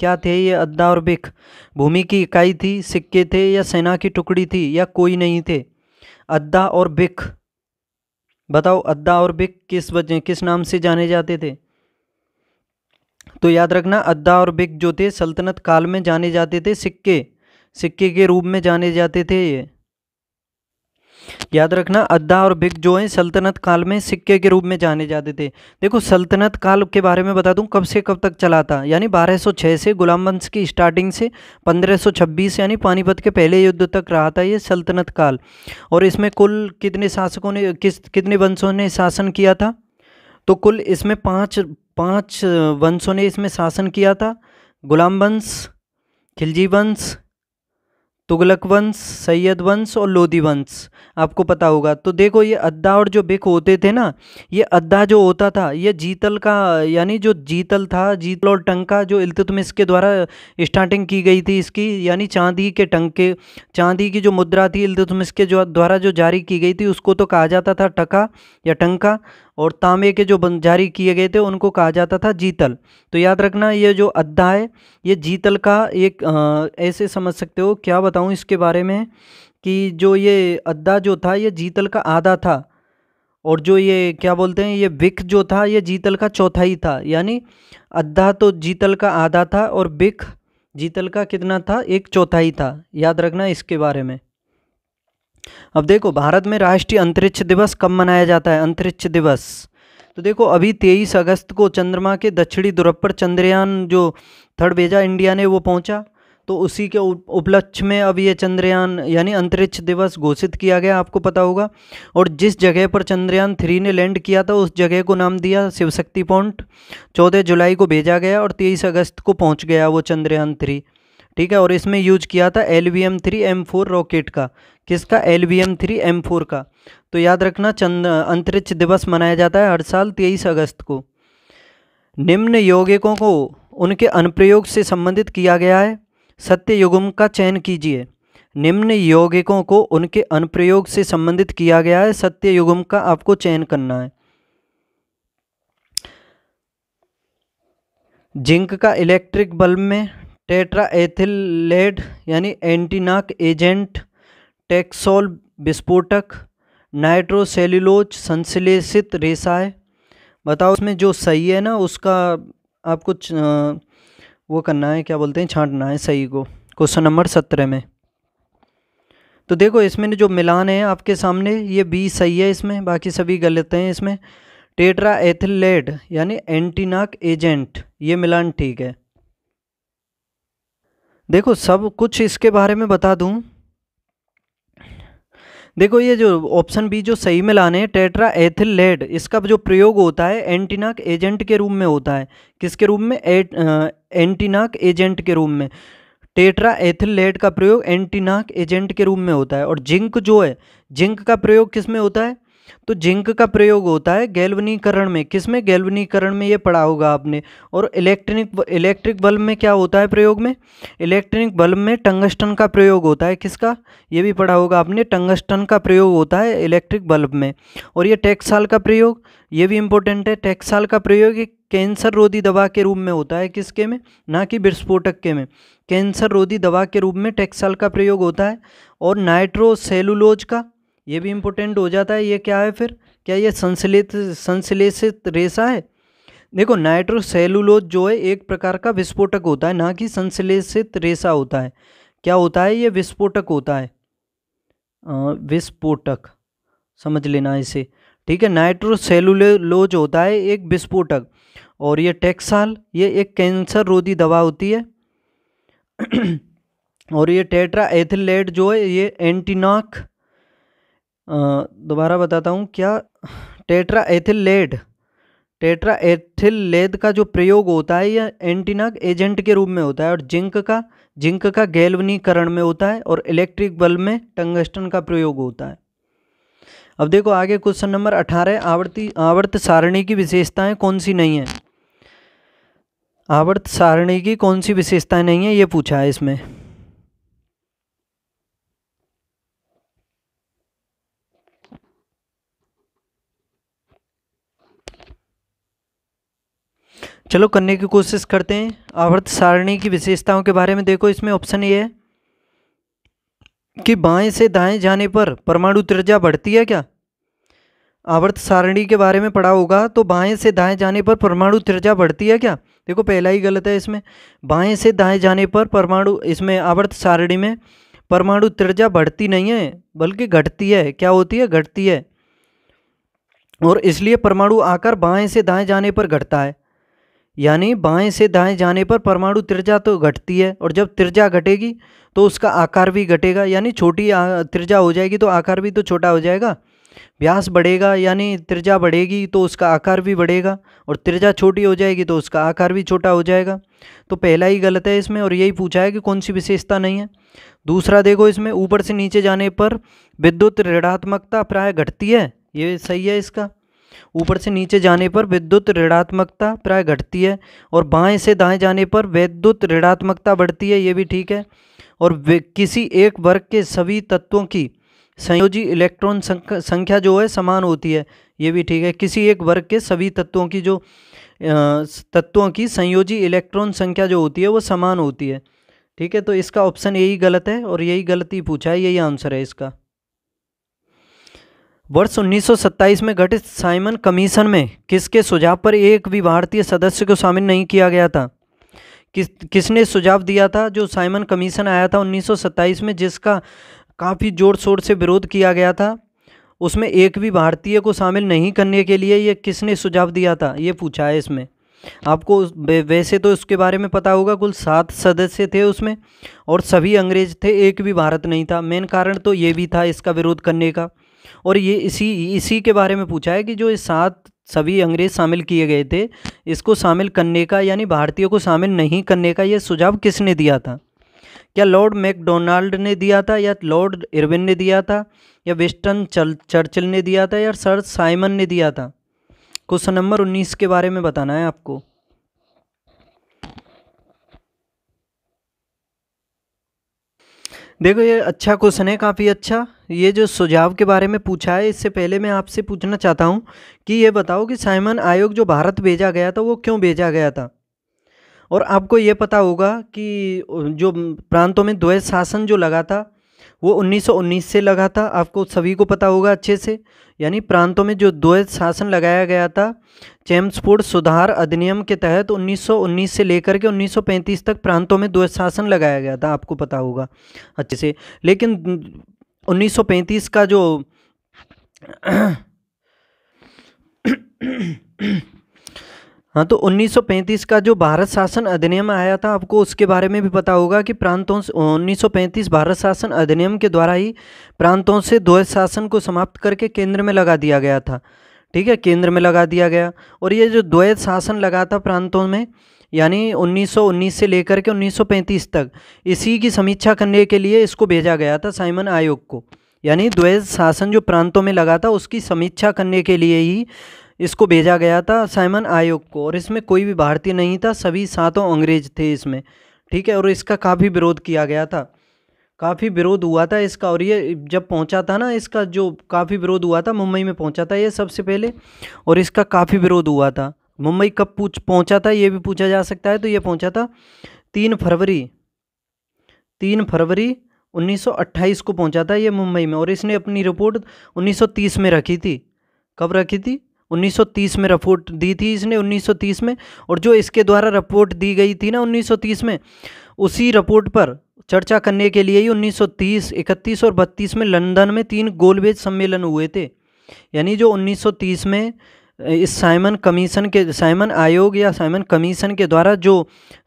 A: क्या थे ये अद्दा और बिख भूमि की इकाई थी सिक्के थे या सेना की टुकड़ी थी या कोई नहीं थे अद्दा और बिख बताओ अद्दा और बिख किस वजह किस नाम से जाने जाते थे तो याद रखना अद्दा और बिख जो थे सल्तनत काल में जाने जाते थे सिक्के सिक्के के रूप में जाने जाते थे ये याद रखना अद्दा और भिग जो हैं सल्तनत काल में सिक्के के रूप में जाने जाते थे देखो सल्तनत काल के बारे में बता दूं कब से कब तक चला था यानी 1206 से गुलाम वंश की स्टार्टिंग से 1526 यानी पानीपत के पहले युद्ध तक रहा था ये सल्तनत काल और इसमें कुल कितने शासकों ने किस कितने वंशों ने शासन किया था तो कुल इसमें पाँच पाँच वंशों ने इसमें शासन किया था गुलाम वंश खिलजी वंश तुगलक वंश सैयद वंश और लोधी वंश आपको पता होगा तो देखो ये अद्दा और जो बिक होते थे ना ये अद्दा जो होता था ये जीतल का यानी जो जीतल था जीतल और टंका जो इल्तुतमिस के द्वारा स्टार्टिंग की गई थी इसकी यानी चांदी के टंके चांदी की जो मुद्रा थी इल्तुतमिस के जो द्वारा जो जारी की गई थी उसको तो कहा जाता था टका या टंका और तांबे के जो जारी किए गए थे उनको कहा जाता था जीतल तो याद रखना ये जो अद्दा है ये जीतल का एक आ, ऐसे समझ सकते हो क्या बताऊँ इसके बारे में कि जो ये अद्दा जो था ये जीतल का आधा था और जो ये क्या बोलते हैं ये बिक जो था ये जीतल का चौथाई था यानी अद्धा तो जीतल का आधा था और बिक जीतल का कितना था एक चौथाई था याद रखना इसके बारे में अब देखो भारत में राष्ट्रीय अंतरिक्ष दिवस कब मनाया जाता है अंतरिक्ष दिवस तो देखो अभी तेईस अगस्त को चंद्रमा के दक्षिणी ध्रुव पर चंद्रयान जो थर्ड भेजा इंडिया ने वो पहुंचा तो उसी के उपलक्ष्य में अब ये चंद्रयान यानी अंतरिक्ष दिवस घोषित किया गया आपको पता होगा और जिस जगह पर चंद्रयान थ्री ने लैंड किया था उस जगह को नाम दिया शिवशक्ति पॉइंट चौदह जुलाई को भेजा गया और तेईस अगस्त को पहुँच गया वो चंद्रयान थ्री ठीक है और इसमें यूज किया था L V M three M four rocket का किसका L V M three M four का तो याद रखना चंद अंतरिक्ष दिवस मनाया जाता है हर साल तेईस अगस्त को निम्न यौगिकों को उनके अनुप्रयोग से संबंधित किया गया है सत्य युगम का चयन कीजिए निम्न यौगिकों को उनके अनुप्रयोग से संबंधित किया गया है सत्य युगम का आपको चयन करना है जिंक का इलेक्ट्रिक बल्ब में टेट्रा एथिलेड यानी एंटीनाक एजेंट टेक्सोल विस्फोटक नाइट्रोसेलुलोज संश्लेषित रेसाए बताओ उसमें जो सही है ना उसका आपको वो करना है क्या बोलते हैं छांटना है सही को क्वेश्चन नंबर सत्रह में तो देखो इसमें जो मिलान है आपके सामने ये बी सही है इसमें बाकी सभी गलत हैं इसमें टेट्रा एथिलेड यानी एंटीनाक एजेंट ये मिलान ठीक है देखो सब कुछ इसके बारे में बता दूँ देखो ये जो ऑप्शन बी जो सही में लाने हैं टेट्रा एथिल लेड इसका जो प्रयोग होता है एंटीनाक एजेंट के रूप में होता है किसके रूप में एंटीनाक एजेंट के रूप में टेट्रा एथिल लेड का प्रयोग एंटीनाक एजेंट के रूप में होता है और जिंक जो है जिंक का प्रयोग किस में होता है तो जिंक का प्रयोग होता है गैल्वनीकरण में किस में गैल्वनीकरण में ये पढ़ा होगा आपने और इलेक्ट्रिक इलेक्ट्रिक बल्ब में क्या होता है प्रयोग में इलेक्ट्रिक बल्ब में टंगस्टन का प्रयोग होता है किसका ये भी पढ़ा होगा आपने टंगस्टन का प्रयोग होता है इलेक्ट्रिक बल्ब में और ये टैक्साल का प्रयोग ये भी इम्पोर्टेंट है टैक्साल का प्रयोग एक कैंसर रोधी दवा के रूप में होता है किसके में ना कि विस्फोटक के में कैंसर रोधी दवा के रूप में टैक्साल का प्रयोग होता है और नाइट्रोसेलुलोज का ये भी इम्पोर्टेंट हो जाता है ये क्या है फिर क्या ये संश्लेषित संश्लेषित रेशा है देखो नाइट्रोसेलुलोज जो है एक प्रकार का विस्फोटक होता है ना कि संश्लेषित रेशा होता है क्या होता है ये विस्फोटक होता है विस्फोटक समझ लेना इसे ठीक है नाइट्रोसेलुलोज होता है एक विस्फोटक और ये टेक्साल ये एक कैंसर रोधी दवा होती है [clears throat] और ये टेट्रा एथिलेट जो है ये एंटीनाक दोबारा बताता हूँ क्या tetra ethyl lead tetra ethyl lead का जो प्रयोग होता है यह एंटीनाग एजेंट के रूप में होता है और जिंक का जिंक का गैल्वनीकरण में होता है और इलेक्ट्रिक बल्ब में टंगस्टन का प्रयोग होता है अब देखो आगे क्वेश्चन नंबर अठारह आवर्ती आवर्त सारणी की विशेषताएं कौन सी नहीं है आवर्त सारणी की कौन सी विशेषताएं नहीं है ये पूछा है इसमें चलो करने की कोशिश करते हैं आवर्त सारणी की विशेषताओं के बारे में देखो इसमें ऑप्शन ये है कि बाएं से दाएं जाने पर परमाणु त्रिज्या बढ़ती है क्या आवर्त सारणी के बारे में पढ़ा होगा तो बाएं से दाएं जाने पर परमाणु त्रिज्या बढ़ती है क्या देखो पहला ही गलत है इसमें बाएं से दाएं जाने पर परमाणु इसमें आवर्त सारणी में परमाणु त्रिज्या बढ़ती नहीं है बल्कि घटती है क्या होती है घटती है और इसलिए परमाणु आकर बाएं से दाएं जाने पर घटता है यानी बाएं से दाएं जाने पर परमाणु त्रिज्या तो घटती है और जब त्रिज्या घटेगी तो उसका आकार भी घटेगा यानी छोटी त्रिज्या हो जाएगी तो आकार भी तो छोटा हो जाएगा व्यास बढ़ेगा यानी त्रिज्या बढ़ेगी तो उसका आकार भी बढ़ेगा और त्रिज्या छोटी हो जाएगी तो उसका आकार भी छोटा हो जाएगा तो पहला ही गलत है इसमें और यही पूछा है कि कौन सी विशेषता नहीं है दूसरा देखो इसमें ऊपर से नीचे जाने पर विद्युत ऋणात्मकता प्राय घटती है ये सही है इसका ऊपर से नीचे जाने पर विद्युत ऋणात्मकता प्राय घटती है और बाएं से दाएं जाने पर विद्युत ऋणात्मकता बढ़ती है ये भी ठीक है और किसी एक वर्ग के सभी तत्वों की संयोजी इलेक्ट्रॉन संख्या जो है समान होती है ये भी ठीक है किसी एक वर्ग के सभी तत्वों की जो तत्वों की संयोजी इलेक्ट्रॉन संख्या जो होती है वो समान होती है ठीक है तो इसका ऑप्शन यही गलत है और यही गलती पूछा है यही आंसर है इसका वर्ष 1927 में गठित साइमन कमीशन में किसके सुझाव पर एक भी भारतीय सदस्य को शामिल नहीं किया गया था किस किसने सुझाव दिया था जो साइमन कमीशन आया था 1927 में जिसका काफ़ी जोर शोर से विरोध किया गया था उसमें एक भी भारतीय को शामिल नहीं करने के लिए ये किसने सुझाव दिया था ये पूछा है इसमें आपको वैसे तो उसके बारे में पता होगा कुल सात सदस्य थे उसमें और सभी अंग्रेज थे एक भी भारत नहीं था मेन कारण तो ये भी था इसका विरोध करने का और ये इसी इसी के बारे में पूछा है कि जो इस सात सभी अंग्रेज शामिल किए गए थे इसको शामिल करने का यानी भारतीयों को शामिल नहीं करने का यह सुझाव किसने दिया था क्या लॉर्ड मैकडोनाल्ड ने दिया था या लॉर्ड इरविन ने दिया था या वेस्टर्न चर्चिल ने दिया था या सर साइमन ने दिया था क्वेश्चन नंबर उन्नीस के बारे में बताना है आपको देखो ये अच्छा क्वेश्चन है काफ़ी अच्छा ये जो सुझाव के बारे में पूछा है इससे पहले मैं आपसे पूछना चाहता हूँ कि ये बताओ कि साइमन आयोग जो भारत भेजा गया था वो क्यों भेजा गया था और आपको ये पता होगा कि जो प्रांतों में द्वैत शासन जो लगा था वो 1919 से लगा था आपको सभी को पता होगा अच्छे से यानी प्रांतों में जो द्वैत शासन लगाया गया था चेम्सफोर्ड सुधार अधिनियम के तहत 1919 से लेकर के 1935 तक प्रांतों में दुशासन लगाया गया था आपको पता होगा अच्छे से लेकिन 1935 का जो हाँ तो 1935 का जो भारत शासन अधिनियम आया था आपको उसके बारे में भी पता होगा कि प्रांतों से उन्नीस भारत शासन अधिनियम के द्वारा ही प्रांतों से द्वैत शासन को समाप्त करके केंद्र में लगा दिया गया था ठीक है केंद्र में लगा दिया गया और ये जो द्वैत शासन लगा था प्रांतों में यानी 1919 से लेकर के 1935 तक इसी की समीक्षा करने के लिए इसको भेजा गया था साइमन आयोग को यानी द्वैत शासन जो प्रांतों में लगा था उसकी समीक्षा करने के लिए ही इसको भेजा गया था साइमन आयोग को और इसमें कोई भी भारतीय नहीं था सभी सातों अंग्रेज थे इसमें ठीक है और इसका काफ़ी विरोध किया गया था काफ़ी विरोध हुआ था इसका और ये जब पहुंचा था ना इसका जो काफ़ी विरोध हुआ था मुंबई में पहुंचा था ये सबसे पहले और इसका काफ़ी विरोध हुआ था मुंबई कब पूछ पहुँचा था ये भी पूछा जा सकता है तो ये पहुंचा था तीन फरवरी तीन फरवरी 1928 को पहुंचा था ये मुंबई में और इसने अपनी रिपोर्ट 1930 में रखी थी कब रखी थी 1930 में रिपोर्ट दी थी इसने 1930 में और जो इसके द्वारा रिपोर्ट दी गई थी ना 1930 में उसी रिपोर्ट पर चर्चा करने के लिए ही 1930, 31 और 32 में लंदन में तीन गोलबेज सम्मेलन हुए थे यानी जो 1930 में इस साइमन कमीशन के साइमन आयोग या साइमन कमीशन के द्वारा जो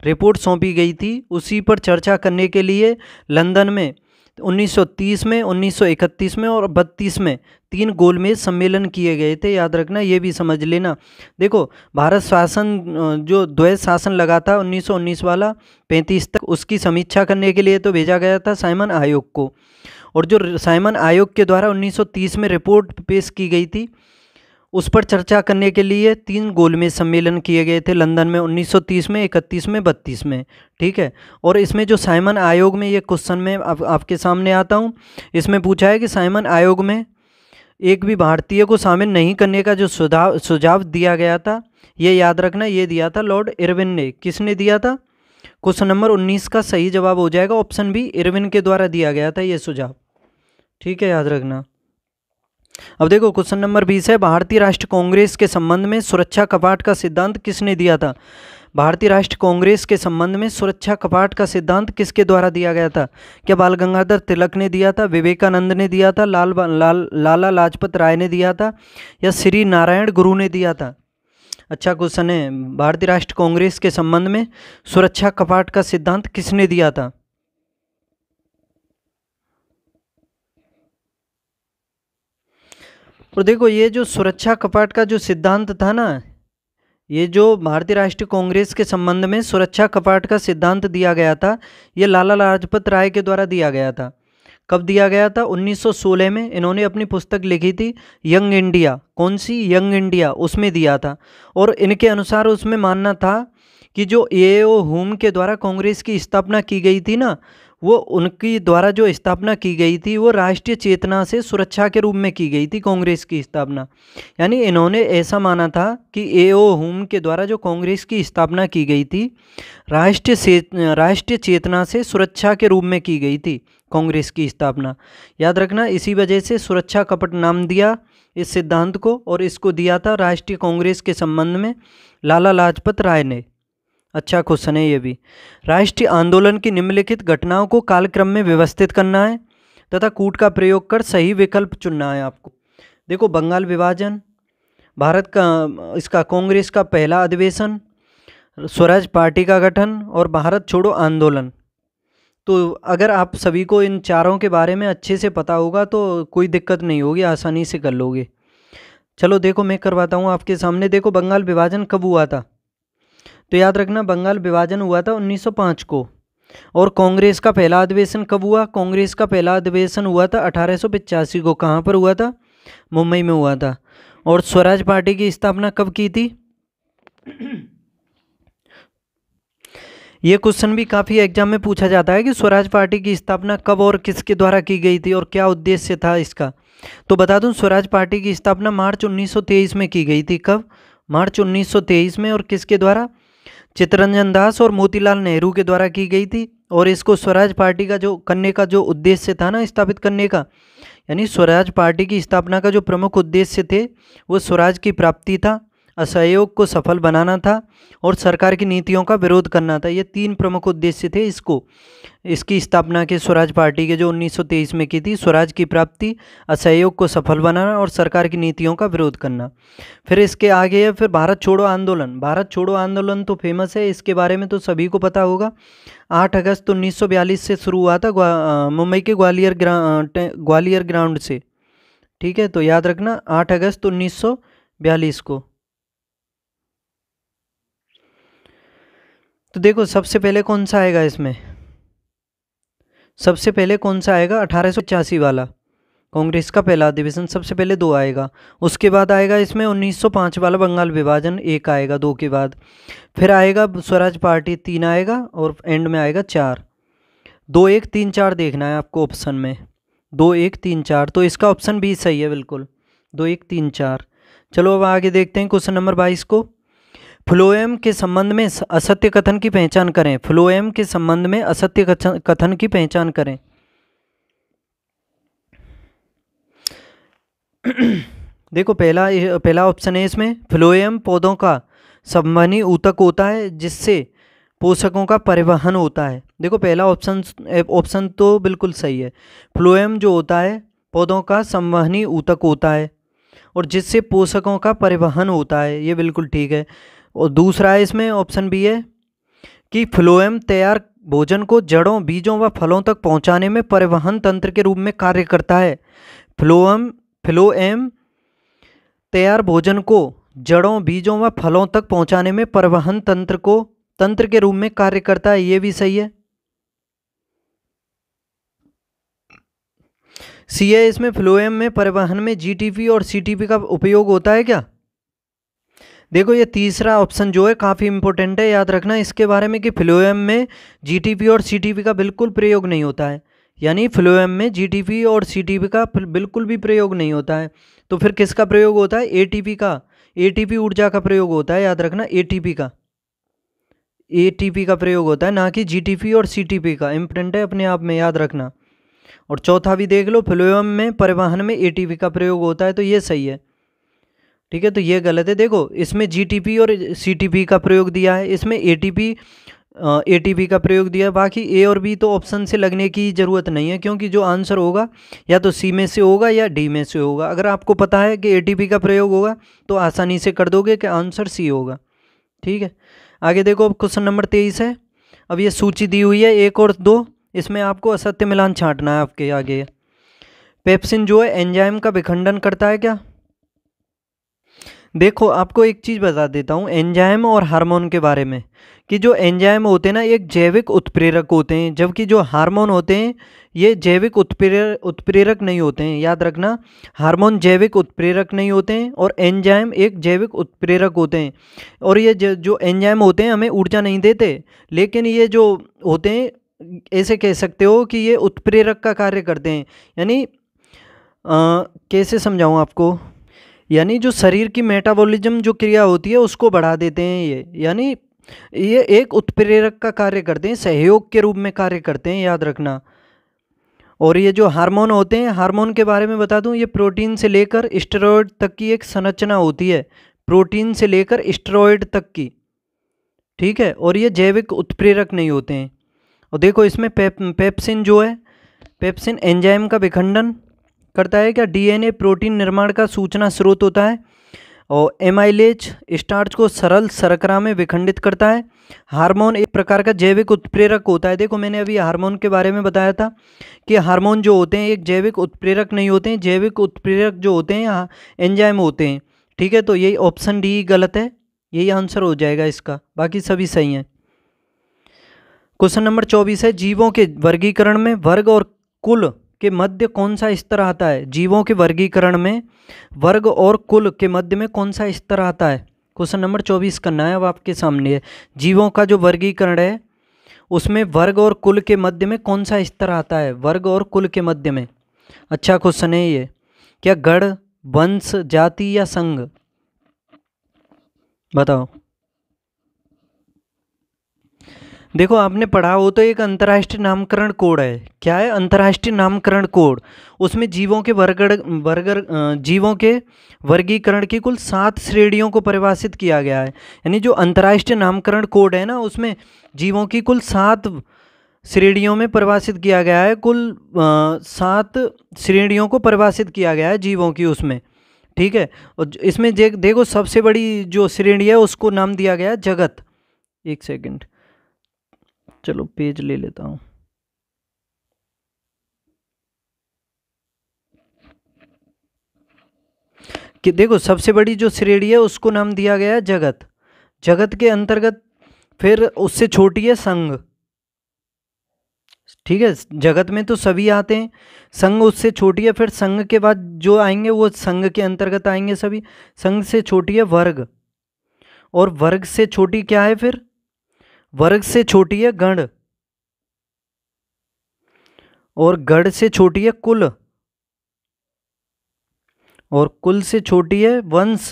A: रिपोर्ट सौंपी गई थी उसी पर चर्चा करने के लिए लंदन में 1930 में 1931 में और 32 में तीन गोल में सम्मेलन किए गए थे याद रखना ये भी समझ लेना देखो भारत शासन जो द्वैत शासन लगा था 1919 वाला 35 तक उसकी समीक्षा करने के लिए तो भेजा गया था साइमन आयोग को और जो साइमन आयोग के द्वारा 1930 में रिपोर्ट पेश की गई थी उस पर चर्चा करने के लिए तीन गोल में सम्मेलन किए गए थे लंदन में 1930 में 31 में 32 में ठीक है और इसमें जो साइमन आयोग में ये क्वेश्चन में आप, आपके सामने आता हूँ इसमें पूछा है कि साइमन आयोग में एक भी भारतीय को शामिल नहीं करने का जो सुझाव सुझाव दिया गया था ये याद रखना ये दिया था लॉर्ड इरविन ने किसने दिया था क्वेश्चन नंबर उन्नीस का सही जवाब हो जाएगा ऑप्शन बी इरविन के द्वारा दिया गया था ये सुझाव ठीक है याद रखना अब देखो क्वेश्चन नंबर बीस है भारतीय राष्ट्र कांग्रेस के संबंध में सुरक्षा कपाट का सिद्धांत किसने दिया था भारतीय राष्ट्रीय कांग्रेस के संबंध में सुरक्षा कपाट का सिद्धांत किसके द्वारा दिया गया था क्या बाल गंगाधर तिलक ने दिया था विवेकानंद ने दिया था लाल लाल लाला लाजपत राय ने दिया था या श्री नारायण गुरु ने दिया था अच्छा क्वेश्चन है भारतीय राष्ट्रीय कांग्रेस के संबंध में सुरक्षा कपाट का सिद्धांत किसने दिया था और देखो ये जो सुरक्षा कपाट का जो सिद्धांत था ना ये जो भारतीय राष्ट्रीय कांग्रेस के संबंध में सुरक्षा कपाट का सिद्धांत दिया गया था ये लाला लाजपत राय के द्वारा दिया गया था कब दिया गया था 1916 में इन्होंने अपनी पुस्तक लिखी थी यंग इंडिया कौन सी यंग इंडिया उसमें दिया था और इनके अनुसार उसमें मानना था कि जो ए ओ होम के द्वारा कांग्रेस की स्थापना की गई थी ना वो उनकी द्वारा जो स्थापना की गई थी वो राष्ट्रीय चेतना से सुरक्षा के रूप में की गई थी कांग्रेस की स्थापना यानी इन्होंने ऐसा माना था कि ए ओ होम के द्वारा जो कांग्रेस की स्थापना की गई थी राष्ट्रीय से राष्ट्रीय चेतना से सुरक्षा के रूप में की गई थी कांग्रेस की स्थापना याद रखना इसी वजह से सुरक्षा कपट नाम दिया इस सिद्धांत को और इसको दिया था राष्ट्रीय कांग्रेस के संबंध में लाला लाजपत राय ने अच्छा क्वेश्चन है ये भी राष्ट्रीय आंदोलन की निम्नलिखित घटनाओं को कालक्रम में व्यवस्थित करना है तथा कूट का प्रयोग कर सही विकल्प चुनना है आपको देखो बंगाल विभाजन भारत का इसका कांग्रेस का पहला अधिवेशन स्वराज पार्टी का गठन और भारत छोड़ो आंदोलन तो अगर आप सभी को इन चारों के बारे में अच्छे से पता होगा तो कोई दिक्कत नहीं होगी आसानी से कर लोगे चलो देखो मैं करवाता हूँ आपके सामने देखो बंगाल विभाजन कब हुआ था तो याद रखना बंगाल विभाजन हुआ था 1905 को और कांग्रेस का पहला अधिवेशन कब हुआ कांग्रेस का पहला अधिवेशन हुआ था अठारह को कहाँ पर हुआ था मुंबई में हुआ था और स्वराज पार्टी की स्थापना कब की थी ये क्वेश्चन भी काफ़ी एग्जाम में पूछा जाता है कि स्वराज पार्टी की स्थापना कब और किसके द्वारा की गई थी और क्या उद्देश्य था इसका तो बता दूं स्वराज पार्टी की स्थापना मार्च 1923 में की गई थी कब मार्च 1923 में और किसके द्वारा चित्तरंजन दास और मोतीलाल नेहरू के द्वारा की गई थी और इसको स्वराज पार्टी का जो करने का जो उद्देश्य था ना स्थापित करने का यानी स्वराज पार्टी की स्थापना का जो प्रमुख उद्देश्य थे वो स्वराज की प्राप्ति था असहयोग को सफल बनाना था और सरकार की नीतियों का विरोध करना था ये तीन प्रमुख उद्देश्य थे इसको इसकी स्थापना के स्वराज पार्टी के जो 1923 में की थी स्वराज की प्राप्ति असहयोग को सफल बनाना और सरकार की नीतियों का विरोध करना फिर इसके आगे है फिर भारत छोड़ो आंदोलन भारत छोड़ो आंदोलन तो फेमस है इसके बारे में तो सभी को पता होगा आठ अगस्त उन्नीस से शुरू हुआ था मुंबई के ग्वालियर ग्राउंड ग्वालियर ग्राउंड से ठीक है तो याद रखना आठ अगस्त उन्नीस को तो देखो सबसे पहले कौन सा आएगा इसमें सबसे पहले कौन सा आएगा अठारह वाला कांग्रेस का पहला अधिवेशन सबसे पहले दो आएगा उसके बाद आएगा इसमें 1905 वाला बंगाल विभाजन एक आएगा दो के बाद फिर आएगा स्वराज पार्टी तीन आएगा और एंड में आएगा चार दो एक तीन चार देखना है आपको ऑप्शन में दो एक तीन चार तो इसका ऑप्शन भी सही है बिल्कुल दो एक तीन चार चलो अब आगे देखते हैं क्वेश्चन नंबर बाईस को फ्लोएम के संबंध में असत्य कथन की पहचान करें फ्लोएम के संबंध में असत्य कथन की पहचान करें [clears throat] देखो पहला पहला ऑप्शन है इसमें फ्लोएम पौधों का संवहनी ऊतक होता है जिससे पोषकों का परिवहन होता है देखो पहला ऑप्शन ऑप्शन तो बिल्कुल सही है फ्लोएम जो होता है पौधों का संवहनी ऊतक होता है और जिससे पोषकों का परिवहन होता है ये बिल्कुल ठीक है और दूसरा है इसमें ऑप्शन बी है कि फ्लोएम तैयार भोजन को जड़ों बीजों व फलों तक पहुंचाने में परिवहन तंत्र के रूप में कार्य करता है फ्लोएम फ्लोएम तैयार भोजन को जड़ों बीजों व फलों तक पहुंचाने में परिवहन तंत्र को तंत्र के रूप में कार्य करता है ये भी सही है सी है इसमें फ्लोएम में परिवहन में जीटीपी और सीटीपी का उपयोग होता है क्या देखो ये तीसरा ऑप्शन जो है काफ़ी इंपॉर्टेंट है याद रखना इसके बारे में कि फ्लोएम में जीटीपी और सीटीपी का बिल्कुल प्रयोग नहीं होता है यानी फ्लोएम में जीटीपी और सीटीपी का बिल्कुल भी प्रयोग नहीं होता है तो फिर किसका प्रयोग होता है एटीपी का एटीपी ऊर्जा का प्रयोग होता है याद रखना ए का ए का प्रयोग होता है ना कि जी और सी का इम्पोर्टेंट है अपने आप में याद रखना और चौथा भी देख लो फ्लोएम में परिवहन में ए का प्रयोग होता है तो ये सही है ठीक है तो ये गलत है देखो इसमें जी और सी का प्रयोग दिया है इसमें ए ए टी का प्रयोग दिया है बाकी ए और बी तो ऑप्शन से लगने की ज़रूरत नहीं है क्योंकि जो आंसर होगा या तो सी में से होगा या डी में से होगा अगर आपको पता है कि ए का प्रयोग होगा तो आसानी से कर दोगे कि आंसर सी होगा ठीक है आगे देखो अब क्वेश्चन नंबर तेईस है अब ये सूची दी हुई है एक और दो इसमें आपको असत्य मिलान छाँटना है आपके आगे पेप्सिन जो है एंजाइम का विखंडन करता है क्या देखो आपको एक चीज़ बता देता हूँ एंजाइम और हार्मोन के बारे में कि जो एंजाइम होते हैं ना एक जैविक उत्प्रेरक होते हैं जबकि जो हार्मोन होते हैं ये जैविक उत्प्रेर उत्प्रेरक नहीं होते हैं याद रखना हार्मोन जैविक उत्प्रेरक नहीं होते हैं और एंजाइम एक जैविक उत्प्रेरक होते हैं और ये जो एंजाइम होते हैं हमें ऊर्जा नहीं देते लेकिन ये जो होते हैं ऐसे कह सकते हो कि ये उत्प्रेरक का कार्य करते हैं यानी कैसे समझाऊँ आपको यानी जो शरीर की मेटाबॉलिज्म जो क्रिया होती है उसको बढ़ा देते हैं ये यानी ये एक उत्प्रेरक का कार्य करते हैं सहयोग के रूप में कार्य करते हैं याद रखना और ये जो हार्मोन होते हैं हार्मोन के बारे में बता दूं ये प्रोटीन से लेकर स्टेरॉयड तक की एक संरचना होती है प्रोटीन से लेकर स्टेरॉयड तक की ठीक है और ये जैविक उत्प्रेरक नहीं होते हैं और देखो इसमें पेप, पेप्सिन जो है पेप्सिन एंजाइम का विखंडन करता है क्या डीएनए प्रोटीन निर्माण का सूचना स्रोत होता है और एमाइलेज स्टार्च को सरल सरकरा में विखंडित करता है हार्मोन एक प्रकार का जैविक उत्प्रेरक होता है देखो मैंने अभी हार्मोन के बारे में बताया था कि हार्मोन जो होते हैं एक जैविक उत्प्रेरक नहीं होते हैं जैविक उत्प्रेरक जो होते हैं एंजाइम होते हैं ठीक है तो यही ऑप्शन डी गलत है यही आंसर हो जाएगा इसका बाकी सभी सही हैं क्वेश्चन नंबर चौबीस है जीवों के वर्गीकरण में वर्ग और कुल के मध्य कौन सा स्तर आता है जीवों के वर्गीकरण में वर्ग और कुल के मध्य में कौन सा स्तर आता है क्वेश्चन नंबर चौबीस का नया अब आपके सामने है जीवों का जो वर्गीकरण है उसमें वर्ग और कुल के मध्य में कौन सा स्तर आता है वर्ग और कुल के मध्य में अच्छा क्वेश्चन है ये क्या गढ़ वंश जाति या संघ बताओ देखो आपने पढ़ा वो तो एक अंतर्राष्ट्रीय नामकरण कोड है क्या है अंतर्राष्ट्रीय नामकरण कोड उसमें जीवों के वर्गर वर्गर जीवों के वर्गीकरण की कुल सात श्रेणियों को परिभाषित किया गया है यानी जो अंतर्राष्ट्रीय नामकरण कोड है ना उसमें जीवों की कुल सात श्रेणियों में परिभाषित किया गया है कुल सात श्रेणियों को परिभाषित किया गया है जीवों की उसमें ठीक है और इसमें देखो सबसे बड़ी जो श्रेणी है उसको नाम दिया गया है जगत एक सेकेंड चलो पेज ले लेता हूँ कि देखो सबसे बड़ी जो श्रेणी है उसको नाम दिया गया है जगत जगत के अंतर्गत फिर उससे छोटी है संघ ठीक है जगत में तो सभी आते हैं संघ उससे छोटी है फिर संघ के बाद जो आएंगे वो संघ के अंतर्गत आएंगे सभी संघ से छोटी है वर्ग और वर्ग से छोटी क्या है फिर वर्ग से छोटी है गण और गढ़ से छोटी है कुल और कुल से छोटी है वंश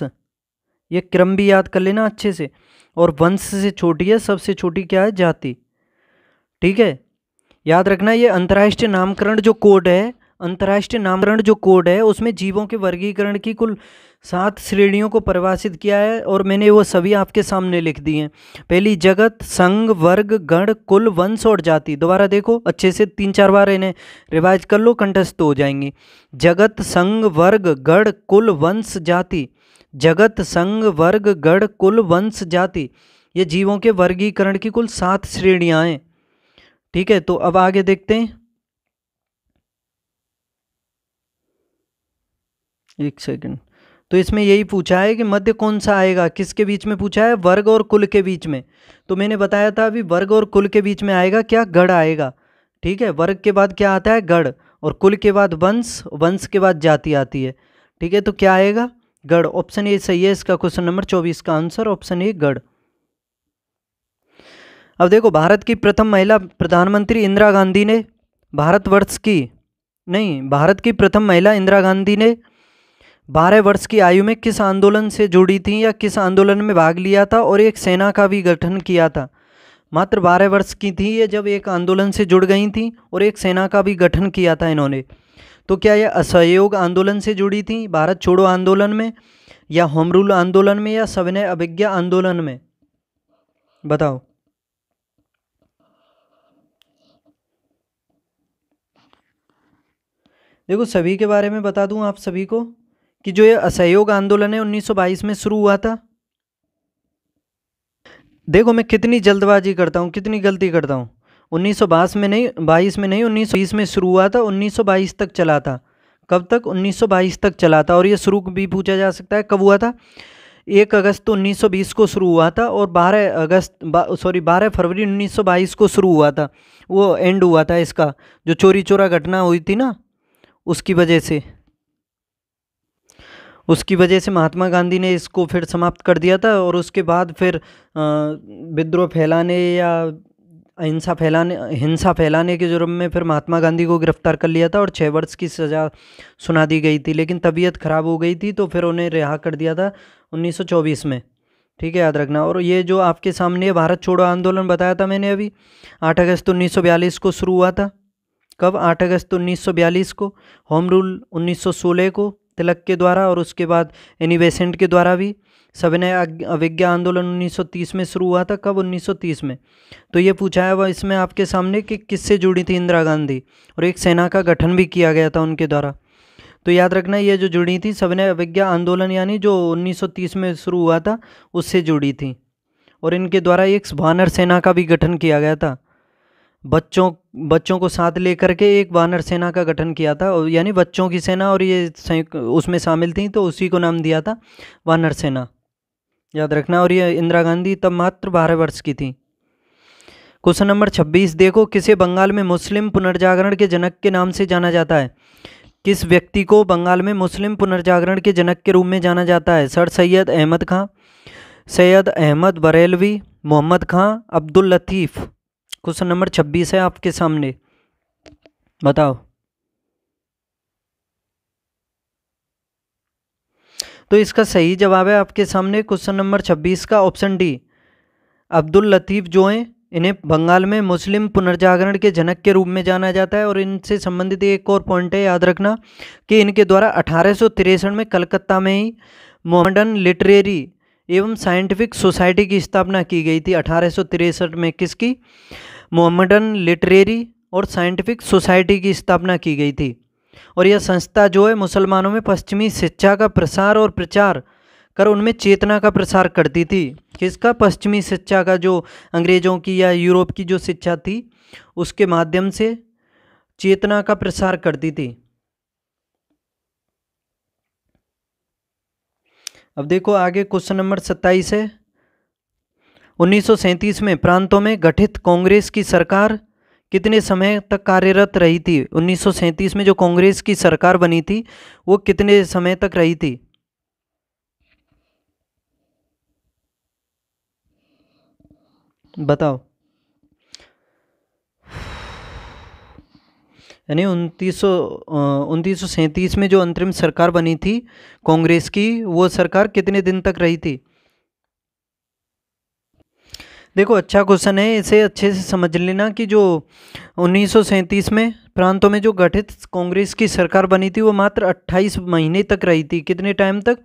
A: ये क्रम भी याद कर लेना अच्छे से और वंश से छोटी है सबसे छोटी क्या है जाति ठीक है याद रखना ये अंतर्राष्ट्रीय नामकरण जो कोड है अंतर्राष्ट्रीय नामकरण जो कोड है उसमें जीवों के वर्गीकरण की कुल सात श्रेणियों को परिभाषित किया है और मैंने वो सभी आपके सामने लिख दी हैं पहली जगत संघ वर्ग गण कुल वंश और जाति दोबारा देखो अच्छे से तीन चार बार इन्हें रिवाइज कर लो कंठस्थ हो जाएंगी जगत संघ वर्ग गढ़ कुल वंश जाति जगत संघ वर्ग गढ़ कुल वंश जाति ये जीवों के वर्गीकरण की कुल सात श्रेणियाँ हैं ठीक है तो अब आगे देखते हैं एक सेकंड तो इसमें यही पूछा है कि मध्य कौन सा आएगा किसके बीच में पूछा है वर्ग और कुल के बीच में तो मैंने बताया था अभी वर्ग और कुल के बीच में आएगा क्या गढ़ आएगा ठीक है वर्ग के बाद क्या आता है गढ़ और कुल के बाद वंश वंश के बाद जाति आती है ठीक है तो क्या आएगा गढ़ ऑप्शन ए सही है इसका क्वेश्चन नंबर चौबीस का आंसर ऑप्शन ए गढ़ अब देखो भारत की प्रथम महिला प्रधानमंत्री इंदिरा गांधी ने भारतवर्ष की नहीं भारत की प्रथम महिला इंदिरा गांधी ने बारह वर्ष की आयु में किस आंदोलन से जुड़ी थी या किस आंदोलन में भाग लिया था और एक सेना का भी गठन किया था मात्र बारह वर्ष की थी ये जब एक आंदोलन से जुड़ गई थी और एक सेना का भी गठन किया था इन्होंने तो क्या यह असहयोग आंदोलन से जुड़ी थी भारत छोड़ो आंदोलन में या होम रूल आंदोलन में या सविनय अभिज्ञा आंदोलन में बताओ देखो सभी के बारे में बता दूं आप सभी को कि जो ये असहयोग आंदोलन है 1922 में शुरू हुआ था देखो मैं कितनी जल्दबाजी करता हूँ कितनी गलती करता हूँ उन्नीस में नहीं बाईस में नहीं उन्नीस में शुरू हुआ था उन्नीस तक चला था कब तक 1922 तक चला था और ये शुरू भी पूछा जा सकता है कब हुआ था एक अगस्त 1920 को शुरू हुआ था और 12 अगस्त सॉरी 12 फरवरी 1922 को शुरू हुआ था वो एंड हुआ था इसका जो चोरी चोरा घटना हुई थी ना उसकी वजह से उसकी वजह से महात्मा गांधी ने इसको फिर समाप्त कर दिया था और उसके बाद फिर विद्रोह फैलाने या अहिंसा फैलाने हिंसा फैलाने के जुर्म में फिर महात्मा गांधी को गिरफ्तार कर लिया था और छः वर्ष की सज़ा सुना दी गई थी लेकिन तबीयत ख़राब हो गई थी तो फिर उन्हें रिहा कर दिया था 1924 में ठीक है याद रखना और ये जो आपके सामने भारत छोड़ो आंदोलन बताया था मैंने अभी आठ अगस्त उन्नीस को शुरू हुआ था कब आठ अगस्त उन्नीस को होम रूल उन्नीस को तिलक के द्वारा और उसके बाद एनी बेसेंट के द्वारा भी सविनय अविज्ञा आंदोलन 1930 में शुरू हुआ था कब 1930 में तो ये पूछा है वह इसमें आपके सामने कि किससे जुड़ी थी इंदिरा गांधी और एक सेना का गठन भी किया गया था उनके द्वारा तो याद रखना ये जो जुड़ी थी सविनय अविज्ञा आंदोलन यानी जो 1930 में शुरू हुआ था उससे जुड़ी थी और इनके द्वारा एक वानर सेना का भी गठन किया गया था बच्चों बच्चों को साथ लेकर के एक वानर सेना का गठन किया था यानी बच्चों की सेना और ये संयुक्त उसमें शामिल थी तो उसी को नाम दिया था वानर सेना याद रखना और ये इंदिरा गांधी तब मात्र बारह वर्ष की थी क्वेश्चन नंबर छब्बीस देखो किसे बंगाल में मुस्लिम पुनर्जागरण के जनक के नाम से जाना जाता है किस व्यक्ति को बंगाल में मुस्लिम पुनर्जागरण के जनक के रूप में जाना जाता है sir Syed Ahmad Khan Syed Ahmad Barelvi Mohammad Khan Abdul Latif question number छब्बीस है आपके सामने बताओ तो इसका सही जवाब है आपके सामने क्वेश्चन नंबर छब्बीस का ऑप्शन डी अब्दुल लतीफ़ जो हैं इन्हें बंगाल में मुस्लिम पुनर्जागरण के जनक के रूप में जाना जाता है और इनसे संबंधित एक और पॉइंट है याद रखना कि इनके द्वारा अठारह में कलकत्ता में ही मॉडर्न लिटरेरी एवं साइंटिफिक सोसाइटी की स्थापना की गई थी अठारह में किसकी मोहम्मदन लिटरेरी और साइंटिफिक सोसाइटी की स्थापना की गई थी और यह संस्था जो है मुसलमानों में पश्चिमी शिक्षा का प्रसार और प्रचार कर उनमें चेतना का प्रसार करती थी किसका पश्चिमी शिक्षा का जो अंग्रेज़ों की या यूरोप की जो शिक्षा थी उसके माध्यम से चेतना का प्रसार करती थी अब देखो आगे क्वेश्चन नंबर सत्ताईस है उन्नीस में प्रांतों में गठित कांग्रेस की सरकार कितने समय तक कार्यरत रही थी उन्नीस में जो कांग्रेस की सरकार बनी थी वो कितने समय तक रही थी बताओ यानी उनतीस सौ में जो अंतरिम सरकार बनी थी कांग्रेस की वो सरकार कितने दिन तक रही थी देखो अच्छा क्वेश्चन है इसे अच्छे से समझ लेना कि जो उन्नीस में प्रांतों में जो गठित कांग्रेस की सरकार बनी थी वो मात्र 28 महीने तक रही थी कितने टाइम तक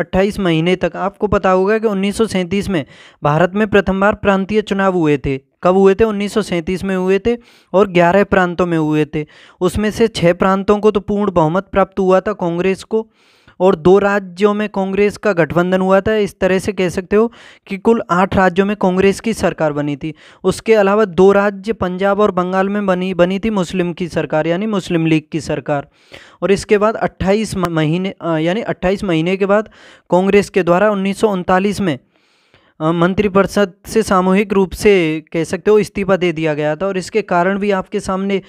A: 28 महीने तक आपको पता होगा कि उन्नीस में भारत में प्रथम बार प्रांतीय चुनाव हुए थे कब हुए थे 1937 में हुए थे और 11 प्रांतों में हुए थे उसमें से छः प्रांतों को तो पूर्ण बहुमत प्राप्त हुआ था कांग्रेस को और दो राज्यों में कांग्रेस का गठबंधन हुआ था इस तरह से कह सकते हो कि कुल आठ राज्यों में कांग्रेस की सरकार बनी थी उसके अलावा दो राज्य पंजाब और बंगाल में बनी बनी थी मुस्लिम की सरकार यानी मुस्लिम लीग की सरकार और इसके बाद 28 महीने यानी 28 महीने के बाद कांग्रेस के द्वारा उन्नीस में मंत्रिपरिषद से सामूहिक रूप से कह सकते हो इस्तीफा दे दिया गया था और इसके कारण भी आपके सामने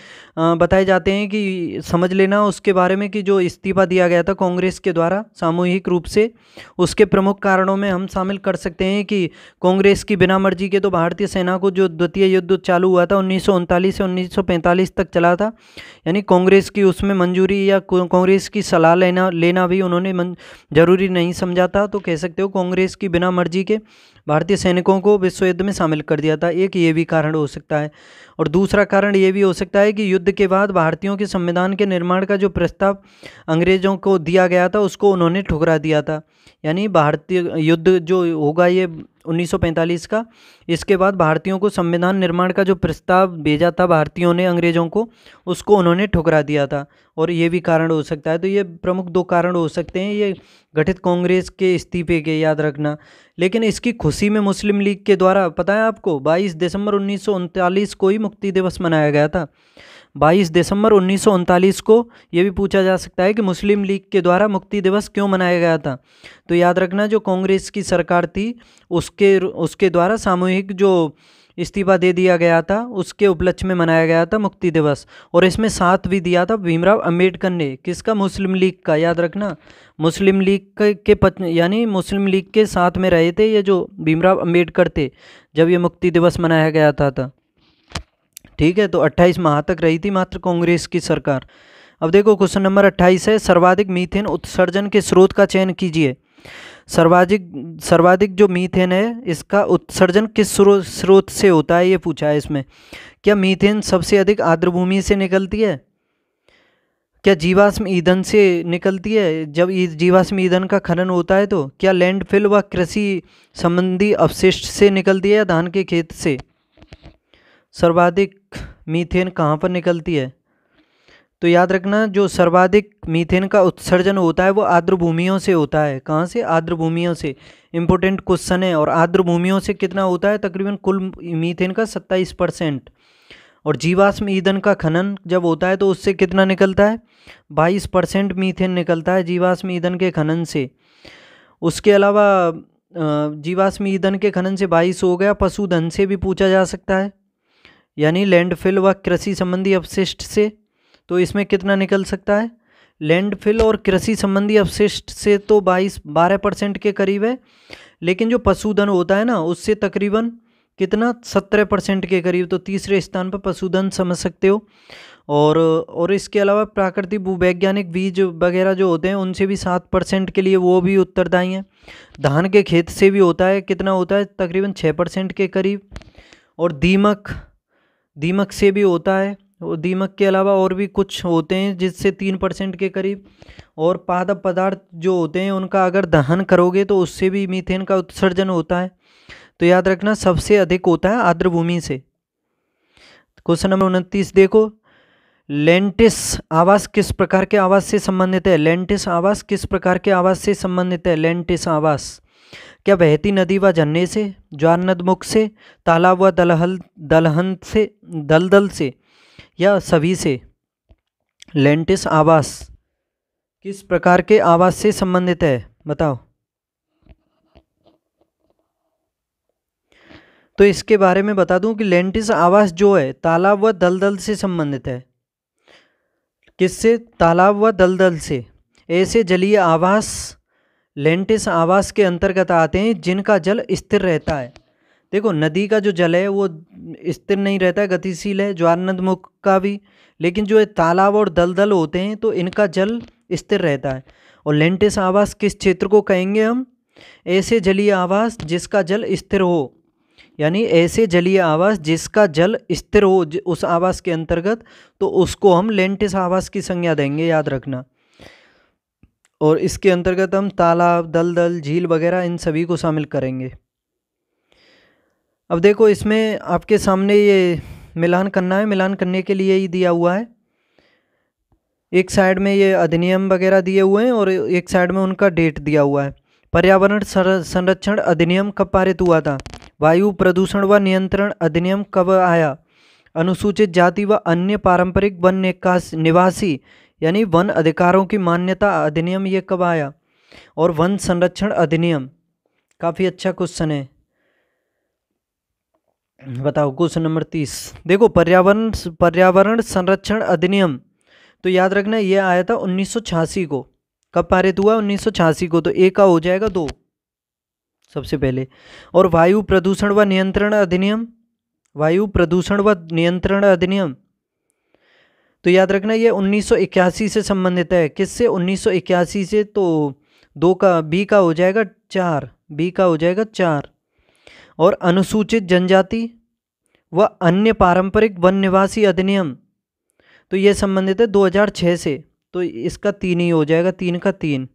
A: बताए जाते हैं कि समझ लेना उसके बारे में कि जो इस्तीफा दिया गया था कांग्रेस के द्वारा सामूहिक रूप से उसके प्रमुख कारणों में हम शामिल कर सकते हैं कि कांग्रेस की बिना मर्जी के तो भारतीय सेना को जो द्वितीय युद्ध चालू हुआ था उन्नीस से उन्नीस तक चला था यानी कांग्रेस की उसमें मंजूरी या कांग्रेस की सलाह लेना लेना भी उन्होंने ज़रूरी नहीं समझा था तो कह सकते हो कांग्रेस की बिना मर्जी के भारतीय सैनिकों को विश्व युद्ध में शामिल कर दिया था एक ये भी कारण हो सकता है और दूसरा कारण ये भी हो सकता है कि युद्ध के बाद भारतीयों के संविधान के निर्माण का जो प्रस्ताव अंग्रेज़ों को दिया गया था उसको उन्होंने ठुकरा दिया था यानी भारतीय युद्ध जो होगा ये 1945 का इसके बाद भारतीयों को संविधान निर्माण का जो प्रस्ताव भेजा था भारतीयों ने अंग्रेज़ों को उसको उन्होंने ठुकरा दिया था और ये भी कारण हो सकता है तो ये प्रमुख दो कारण हो सकते हैं ये गठित कांग्रेस के इस्तीफे के याद रखना लेकिन इसकी खुशी में मुस्लिम लीग के द्वारा पता है आपको बाईस दिसंबर उन्नीस को ही मुक्ति दिवस मनाया गया था बाईस दिसंबर उन्नीस को ये भी पूछा जा सकता है कि मुस्लिम लीग के द्वारा मुक्ति दिवस क्यों मनाया गया था तो याद रखना जो कांग्रेस की सरकार थी उसके उसके द्वारा सामूहिक जो इस्तीफा दे दिया गया था उसके उपलक्ष्य में मनाया गया था मुक्ति दिवस और इसमें साथ भी दिया था भीमराव अम्बेडकर ने किसका मुस्लिम लीग का याद रखना मुस्लिम लीग के पत् यानी मुस्लिम लीग के साथ में रहे थे ये जो भीमराव अम्बेडकर थे जब ये मुक्ति दिवस मनाया गया था, था। ठीक है तो 28 माह तक रही थी मात्र कांग्रेस की सरकार अब देखो क्वेश्चन नंबर 28 है सर्वाधिक मीथेन उत्सर्जन के स्रोत का चयन कीजिए सर्वाधिक सर्वाधिक जो मीथेन है इसका उत्सर्जन किस स्रोत से होता है ये पूछा है इसमें क्या मीथेन सबसे अधिक आर्द्रभूमि से निकलती है क्या जीवाश्म ईंधन से निकलती है जब जीवाश्म ईंधन का खनन होता है तो क्या लैंडफिल व कृषि संबंधी अवशिष्ट से निकलती है या धान के खेत से सर्वाधिक मीथेन कहाँ पर निकलती है तो याद रखना जो सर्वाधिक मीथेन का उत्सर्जन होता है वो आर्द्र भूमियों से होता है कहाँ से आर्द्र भूमियों से इम्पोर्टेंट क्वेश्चन है और आर्द्र भूमियों से कितना होता है तकरीबन कुल मीथेन का सत्ताईस परसेंट और जीवाश्म ईंधन का खनन जब होता है तो उससे कितना निकलता है बाईस परसेंट मीथेन निकलता है जीवाश्म ईंधन के खनन से उसके अलावा जीवाश्म ईंधन के खनन से बाईस हो गया पशुधन से भी पूछा जा सकता है यानी लैंडफिल व कृषि संबंधी अपशिष्ट से तो इसमें कितना निकल सकता है लैंडफिल और कृषि संबंधी अपशिष्ट से तो बाईस बारह परसेंट के करीब है लेकिन जो पशुधन होता है ना उससे तकरीबन कितना सत्रह परसेंट के करीब तो तीसरे स्थान पर पशुधन समझ सकते हो और और इसके अलावा प्राकृतिक भूवैज्ञानिक बीज वगैरह जो होते हैं उनसे भी सात परसेंट के लिए वो भी उत्तरदायी हैं धान के खेत से भी होता है कितना होता है तकरीबन छः परसेंट के करीब और दीमक दीमक से भी होता है और दीमक के अलावा और भी कुछ होते हैं जिससे तीन परसेंट के करीब और पादप पदार्थ जो होते हैं उनका अगर दहन करोगे तो उससे भी मीथेन का उत्सर्जन होता है तो याद रखना सबसे अधिक होता है आर्द्र भूमि से क्वेश्चन नंबर उनतीस देखो लेंटिस आवास किस प्रकार के आवास से संबंधित है लेंटिस आवास किस प्रकार के आवास से संबंधित है लेंटिस आवास क्या बहती नदी व झरने से ज्वार नदमुख से तालाब व दलहल दलहन से दलदल से या सभी से लेंटिस आवास किस प्रकार के आवास से संबंधित है बताओ तो इसके बारे में बता दूं कि लेंटिस आवास जो है तालाब व दलदल से संबंधित है किससे तालाब व दलदल से ऐसे जलीय आवास लेंटिस आवास के अंतर्गत आते हैं जिनका जल स्थिर रहता है देखो नदी का जो जल है वो स्थिर नहीं रहता है गतिशील है मुख का भी लेकिन जो तालाब और दलदल होते हैं तो इनका जल स्थिर रहता है और लेंटिस आवास किस क्षेत्र को कहेंगे हम ऐसे जलीय आवास जिसका जल स्थिर हो यानी ऐसे जलीय आवास जिसका जल स्थिर हो उस आवास के अंतर्गत तो उसको हम लेंटिस आवास की संज्ञा देंगे याद रखना और इसके अंतर्गत हम तालाब दलदल झील वगैरह इन सभी को शामिल करेंगे अब देखो इसमें आपके सामने ये मिलान करना है मिलान करने के लिए ही दिया हुआ है एक साइड में ये अधिनियम वगैरह दिए हुए हैं और एक साइड में उनका डेट दिया हुआ है पर्यावरण संरक्षण अधिनियम कब पारित हुआ था वायु प्रदूषण व नियंत्रण अधिनियम कब आया अनुसूचित जाति व अन्य पारंपरिक वन निकास निवासी यानी वन अधिकारों की मान्यता अधिनियम ये कब आया और वन संरक्षण अधिनियम काफ़ी अच्छा क्वेश्चन है बताओ क्वेश्चन नंबर तीस देखो पर्यावरण पर्यावरण संरक्षण अधिनियम तो याद रखना ये आया था उन्नीस को कब पारित हुआ उन्नीस को तो एक का हो जाएगा दो सबसे पहले और वायु प्रदूषण व वा नियंत्रण अधिनियम वायु प्रदूषण व नियंत्रण अधिनियम तो याद रखना ये 1981 से संबंधित है किससे 1981 से तो दो का बी का हो जाएगा चार बी का हो जाएगा चार और अनुसूचित जनजाति व अन्य पारंपरिक वन निवासी अधिनियम तो ये संबंधित है 2006 से तो इसका तीन ही हो जाएगा तीन का तीन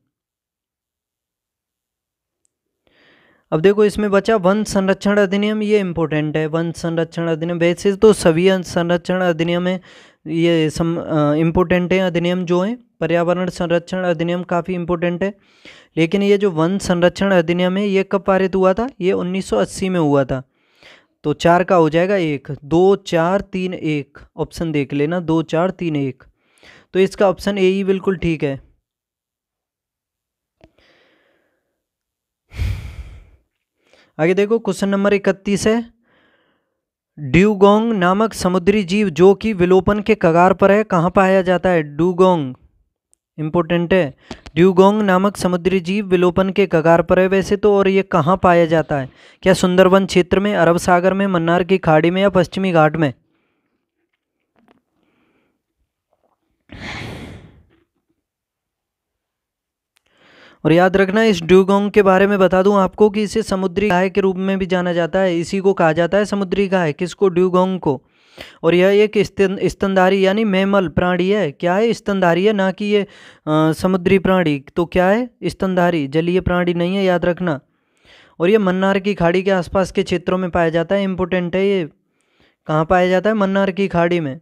A: अब देखो इसमें बचा वन संरक्षण अधिनियम ये इम्पोर्टेंट है वन संरक्षण अधिनियम वैसे तो सभी संरक्षण अधिनियम है ये सम इम्पोर्टेंट है अधिनियम जो है पर्यावरण संरक्षण अधिनियम काफ़ी इम्पोर्टेंट है लेकिन ये जो वन संरक्षण अधिनियम है ये कब पारित हुआ था ये 1980 में हुआ था तो चार का हो जाएगा एक दो चार तीन एक ऑप्शन देख लेना दो चार तीन एक तो इसका ऑप्शन ए ही बिल्कुल ठीक है आगे देखो क्वेश्चन नंबर इकतीस है ड्यूगोंग नामक समुद्री जीव जो कि विलोपन के कगार पर है कहाँ पाया जाता है ड्यूगोंग इम्पोर्टेंट है ड्यूगोंग नामक समुद्री जीव विलोपन के कगार पर है वैसे तो और ये कहाँ पाया जाता है क्या सुंदरवन क्षेत्र में अरब सागर में मन्नार की खाड़ी में या पश्चिमी घाट में और याद रखना इस ड्यूगोंग के बारे में बता दूं आपको कि इसे समुद्री गाय के रूप में भी जाना जाता है इसी को कहा जाता है समुद्री गाय किसको ड्यूगोंग को और यह एक स्तनधारी यानी मेमल प्राणी है क्या है स्तनधारी है ना कि ये आ, समुद्री प्राणी तो क्या है स्तनधारी जलीय प्राणी नहीं है याद रखना और यह मन्नार की खाड़ी के आसपास के क्षेत्रों में पाया जाता है इम्पोर्टेंट है ये कहाँ पाया जाता है मन्नार की खाड़ी में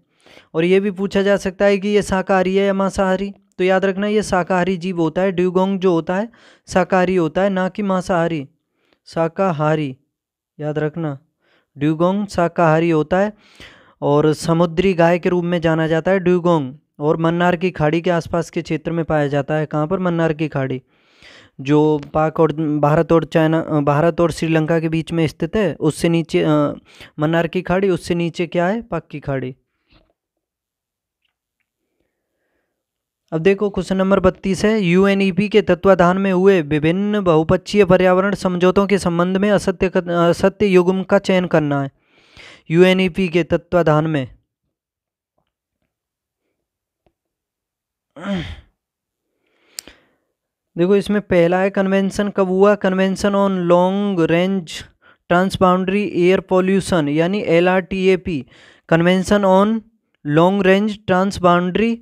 A: और ये भी पूछा जा सकता है कि ये शाकाहारी है या मांसाहारी तो याद रखना ये शाकाहारी जीव होता है ड्यूगोंग जो होता है शाकाहारी होता है ना कि मांसाहारी शाकाहारी याद रखना ड्यूगोंग शाकाहारी होता है और समुद्री गाय के रूप में जाना जाता है ड्यूगोंग और मन्नार की खाड़ी के आसपास के क्षेत्र में पाया जाता है कहाँ पर मन्नार की खाड़ी जो पाक और भारत और चाइना भारत और श्रीलंका के बीच में स्थित है उससे नीचे मन्नार की खाड़ी उससे नीचे क्या है पाक की खाड़ी अब देखो क्वेश्चन नंबर बत्तीस है यूएनईपी e के तत्वाधान में हुए विभिन्न बहुपक्षीय पर्यावरण समझौतों के संबंध में असत्य असत्य युग्म का चयन करना है यूएनईपी e के तत्वाधान में देखो इसमें पहला है कन्वेंशन कब हुआ convention on long range transboundary air pollution यानी L R T convention on long range transboundary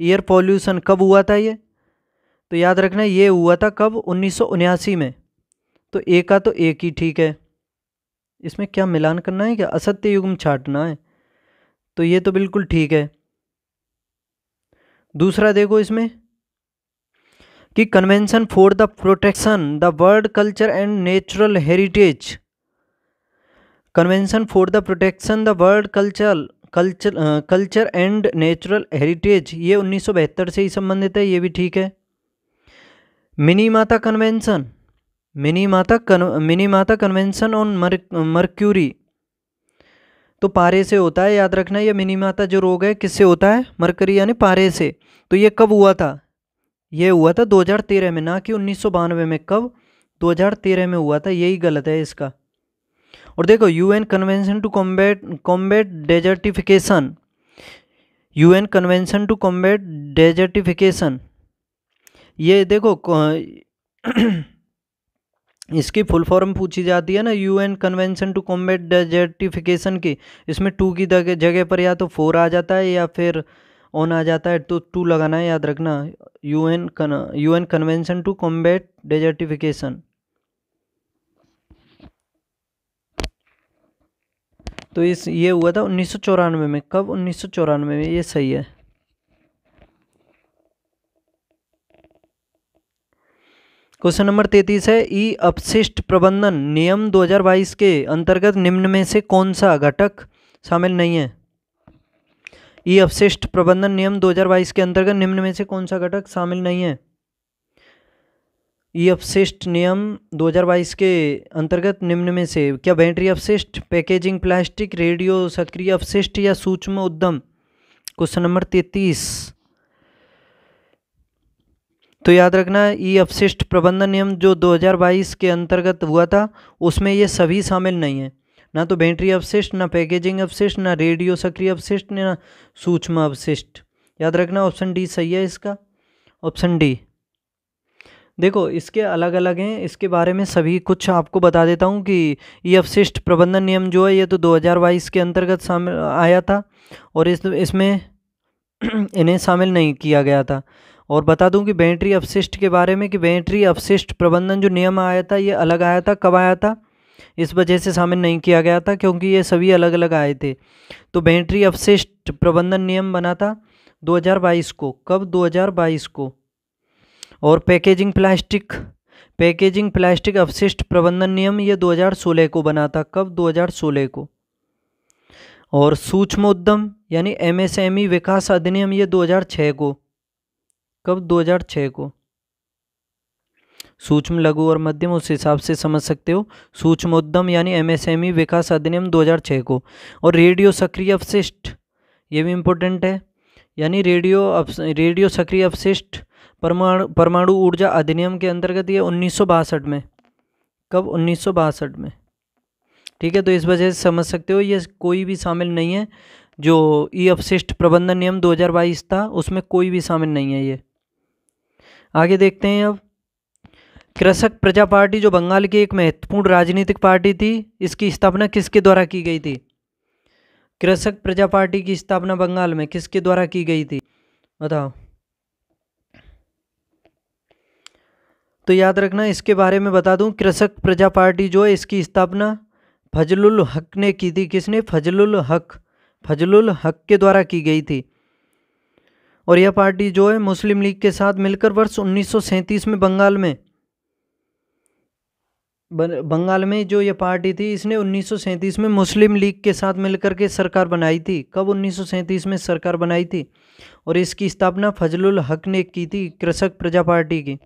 A: air pollution कब हुआ था ये तो याद रखना ये हुआ था कब उन्नीस में तो ए का तो एक ही ठीक है इसमें क्या मिलान करना है क्या असत्य युग्म छाटना है तो ये तो बिल्कुल ठीक है दूसरा देखो इसमें कि convention for the protection the world culture and natural heritage convention for the protection the world culture culture culture and natural heritage ये 1972 से ही संबंधित है ये भी ठीक है मिनी माता कन्वेंशन मिनी माता कन मिनी माता कन्वेंशन ऑन मर मर्क्यूरी तो पारे से होता है याद रखना यह मिनी माता जो रोग है किससे होता है मरकरी यानी पारे से तो ये कब हुआ था ये हुआ था 2013 में ना कि उन्नीस में कब 2013 में हुआ था यही गलत है इसका और देखो UN convention to combat combat desertification UN convention to combat desertification ये देखो [clears throat] इसकी फुल फॉर्म पूछी जाती है ना UN convention to combat desertification की इसमें टू की जगह पर या तो फोर आ जाता है या फिर ऑन आ जाता है तो टू लगाना है याद रखना UN UN convention to combat desertification तो इस ये हुआ था उन्नीस सौ चौरानवे में कब उन्नीस सौ चौरानवे में ये सही है क्वेश्चन नंबर तैतीस है ई अपशिष्ट प्रबंधन नियम 2022 के अंतर्गत निम्न में से कौन सा घटक शामिल नहीं है ई अपशिष्ट प्रबंधन नियम 2022 के अंतर्गत निम्न में से कौन सा घटक शामिल नहीं है ई अपशिष्ट नियम 2022 के अंतर्गत निम्न में से क्या बैटरी अपशिष्ट पैकेजिंग प्लास्टिक रेडियो सक्रिय अपशिष्ट या सूक्ष्म उद्यम क्वेश्चन नंबर तैतीस तो याद रखना ई अपशिष्ट प्रबंधन नियम जो 2022 के अंतर्गत हुआ था उसमें ये सभी शामिल नहीं है ना तो बैटरी अपशिष्ट ना पैकेजिंग अपशिष्ट ना रेडियो सक्रिय अपशिष्ट ना सूक्ष्म अपशिष्ट याद रखना ऑप्शन डी सही है इसका ऑप्शन डी देखो इसके अलग अलग हैं इसके बारे में सभी कुछ आपको बता देता हूँ कि ये अवशिष्ट प्रबंधन नियम जो है ये तो 2022 के अंतर्गत शामिल आया था और इस इसमें [clears throat] इन्हें शामिल नहीं किया गया था और बता दूं कि बैटरी अपशिष्ट के बारे में कि बैटरी अपशिष्ट प्रबंधन जो नियम आया था ये अलग आया था कब आया था इस वजह से शामिल नहीं किया गया था क्योंकि ये सभी अलग अलग आए थे तो बैटरी अपशिष्ट प्रबंधन नियम बना था 2022 को कब 2022 को और पैकेजिंग प्लास्टिक पैकेजिंग प्लास्टिक अपशिष्ट प्रबंधन नियम ये 2016 को बना था कब 2016 को और सूक्ष्म उद्यम यानी एमएसएमई e विकास अधिनियम ये 2006 को कब 2006 को सूक्ष्म लघु और मध्यम उस हिसाब से समझ सकते हो सूक्ष्म उद्यम यानी एमएसएमई e विकास अधिनियम 2006 को और रेडियो सक्रिय अपशिष्ट ये भी इम्पोर्टेंट है यानी रेडियो अप रेडियो सक्रिय अपशिष्ट परमाणु परमाणु ऊर्जा अधिनियम के अंतर्गत ये उन्नीस में कब उन्नीस में ठीक है तो इस वजह से समझ सकते हो ये कोई भी शामिल नहीं है जो ई अपशिष्ट प्रबंधन नियम 2022 था उसमें कोई भी शामिल नहीं है ये आगे देखते हैं अब कृषक प्रजा पार्टी जो बंगाल की एक महत्वपूर्ण राजनीतिक पार्टी थी इसकी स्थापना किसके द्वारा की गई थी कृषक प्रजा पार्टी की स्थापना बंगाल में किसके द्वारा की गई थी बताओ तो याद रखना इसके बारे में बता दूं कृषक प्रजा पार्टी जो है इसकी स्थापना फजलुल हक ने की थी किसने फजलुल हक फजलुल हक के द्वारा की गई थी और यह पार्टी जो है मुस्लिम लीग के साथ मिलकर वर्ष उन्नीस में बंगाल में बंगाल में जो ये पार्टी थी इसने उन्नीस में मुस्लिम लीग के साथ मिलकर के सरकार बनाई थी कब उन्नीस में सरकार बनाई थी और इसकी स्थापना फजलुल हक ने की थी कृषक प्रजा पार्टी की